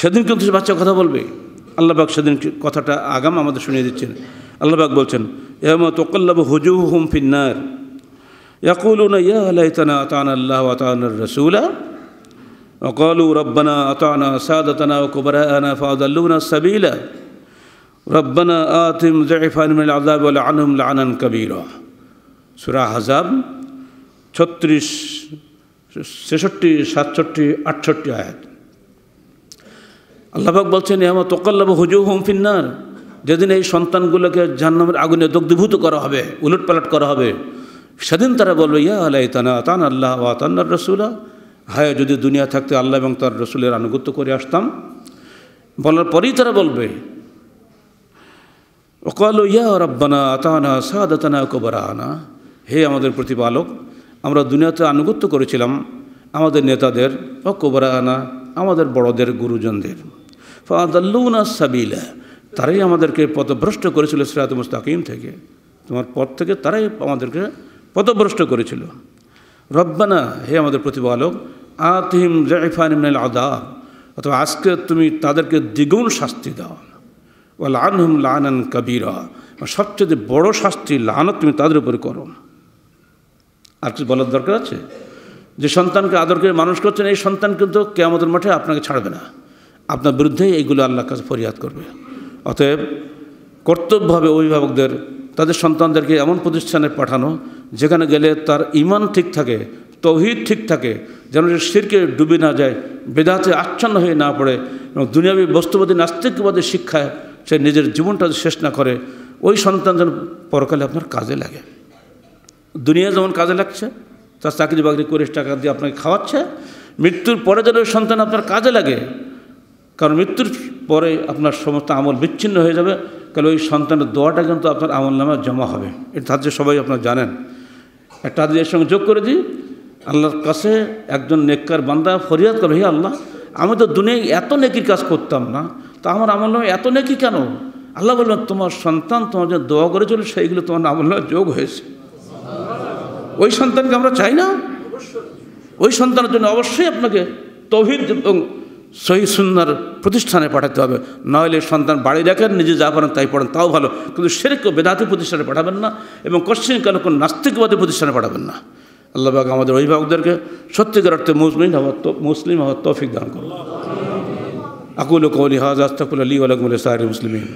সেদিন কিন্তু বাচ্চা কথা বলবে আল্লাহবাক সেদিন কথাটা আগাম আমাদের শুনিয়ে দিচ্ছেন আল্লাহবাক বলছেন মতো ওকল্লাব হুজু হুম ফিন্নার يقولون يا ليتنا أطعنا الله وأطعنا الرسول وقالوا ربنا أطعنا سادتنا وكبراءنا فأضلونا السبيل ربنا آتهم ضعفا من العذاب ولعنهم لعنا كبيرا সুরা হাজাব ছত্রিশ ছেষট্টি সাতষট্টি আটষট্টি আয়াত আল্লাহাক বলছেন এমা তোকাল্লাব হুজু হোম ফিন্নার যেদিন এই সন্তানগুলোকে জাহান্নামের আগুনে দগ্ধীভূত করা হবে উলটপালট করা হবে সেদিন তারা বলবে ইয়া আলাই তানা আতান আল্লাহ ও আতান্নার রসুলা হায় যদি দুনিয়া থাকতে আল্লাহ এবং তার রসুলের আনুগত্য করে আসতাম বলার পরেই তারা বলবে অকাল ইয়া রব্বানা আতানা আতানা কবরা আনা হে আমাদের প্রতিপালক আমরা দুনিয়াতে আনুগত্য করেছিলাম আমাদের নেতাদের ও আনা আমাদের বড়দের গুরুজনদের ফাদাল্লুনা সাবিলা তারাই আমাদেরকে পথভ্রষ্ট করেছিল সিরাত মুস্তাকিম থেকে তোমার পথ থেকে তারাই আমাদেরকে পথভ্রষ্ট করেছিল রব্বানা হে আমাদের প্রতিপালক আতিম জাইফান ইমনাল আদা অথবা আজকে তুমি তাদেরকে দ্বিগুণ শাস্তি দাও ও লানহুম লানান কাবিরা সবচেয়ে বড় শাস্তি লান তুমি তাদের উপরে করো আর কিছু বলার দরকার আছে যে সন্তানকে আদর করে মানুষ করছেন এই সন্তান কিন্তু কেয়ামতের মাঠে আপনাকে ছাড়বে না আপনার বিরুদ্ধেই এইগুলো আল্লাহর কাছে ফরিয়াদ করবে অতএব কর্তব্যভাবে অভিভাবকদের তাদের সন্তানদেরকে এমন প্রতিষ্ঠানে পাঠানো যেখানে গেলে তার ইমান ঠিক থাকে তৌহিদ ঠিক থাকে যেন শিরকে ডুবে না যায় বেদাতে আচ্ছন্ন হয়ে না পড়ে এবং দুনিয়াবী বস্তুবাদী নাস্তিকবাদী শিক্ষায় সে নিজের জীবনটা শেষ না করে ওই সন্তান যেন পরকালে আপনার কাজে লাগে দুনিয়া যেমন কাজে লাগছে তার চাকরি বাকরি করে টাকা দিয়ে আপনাকে খাওয়াচ্ছে মৃত্যুর পরে যেন ওই সন্তান আপনার কাজে লাগে কারণ মৃত্যুর পরে আপনার সমস্ত আমল বিচ্ছিন্ন হয়ে যাবে কারণ ওই সন্তানের দোয়াটা কিন্তু আপনার আমল নামা জমা হবে এটা যে সবাই আপনার জানেন একটা হাদিস এর সঙ্গে যোগ করে দিই আল্লাহর কাছে একজন নেককার বান্দা ফরিয়াদ করে হে আল্লাহ আমি তো দুনিয়ায় এত নেকির কাজ করতাম না তা আমার আমল নামে এত নেকি কেন আল্লাহ বললেন তোমার সন্তান তোমার যে দোয়া করে চলে সেইগুলো তোমার আমল নামে যোগ হয়েছে ওই সন্তানকে আমরা চাই না ওই সন্তানের জন্য অবশ্যই আপনাকে তভিদ এবং সহি সুন্দর প্রতিষ্ঠানে পাঠাতে হবে নইলে সন্তান বাড়ি রাখেন নিজে যা পারেন তাই পড়েন তাও ভালো কিন্তু সেরকম বেদাতি প্রতিষ্ঠানে পাঠাবেন না এবং কশ্চিন কেন কোনো নাস্তিকবাদী প্রতিষ্ঠানে পাঠাবেন না আল্লাহবাক আমাদের অভিভাবকদেরকে সত্যিকার অর্থে মুসলিম হওয়ার মুসলিম হওয়ার তৌফিক দান করুন আকুল কৌলি হাজ আস্তাকুল আলী আলকুল সাহারি মুসলিম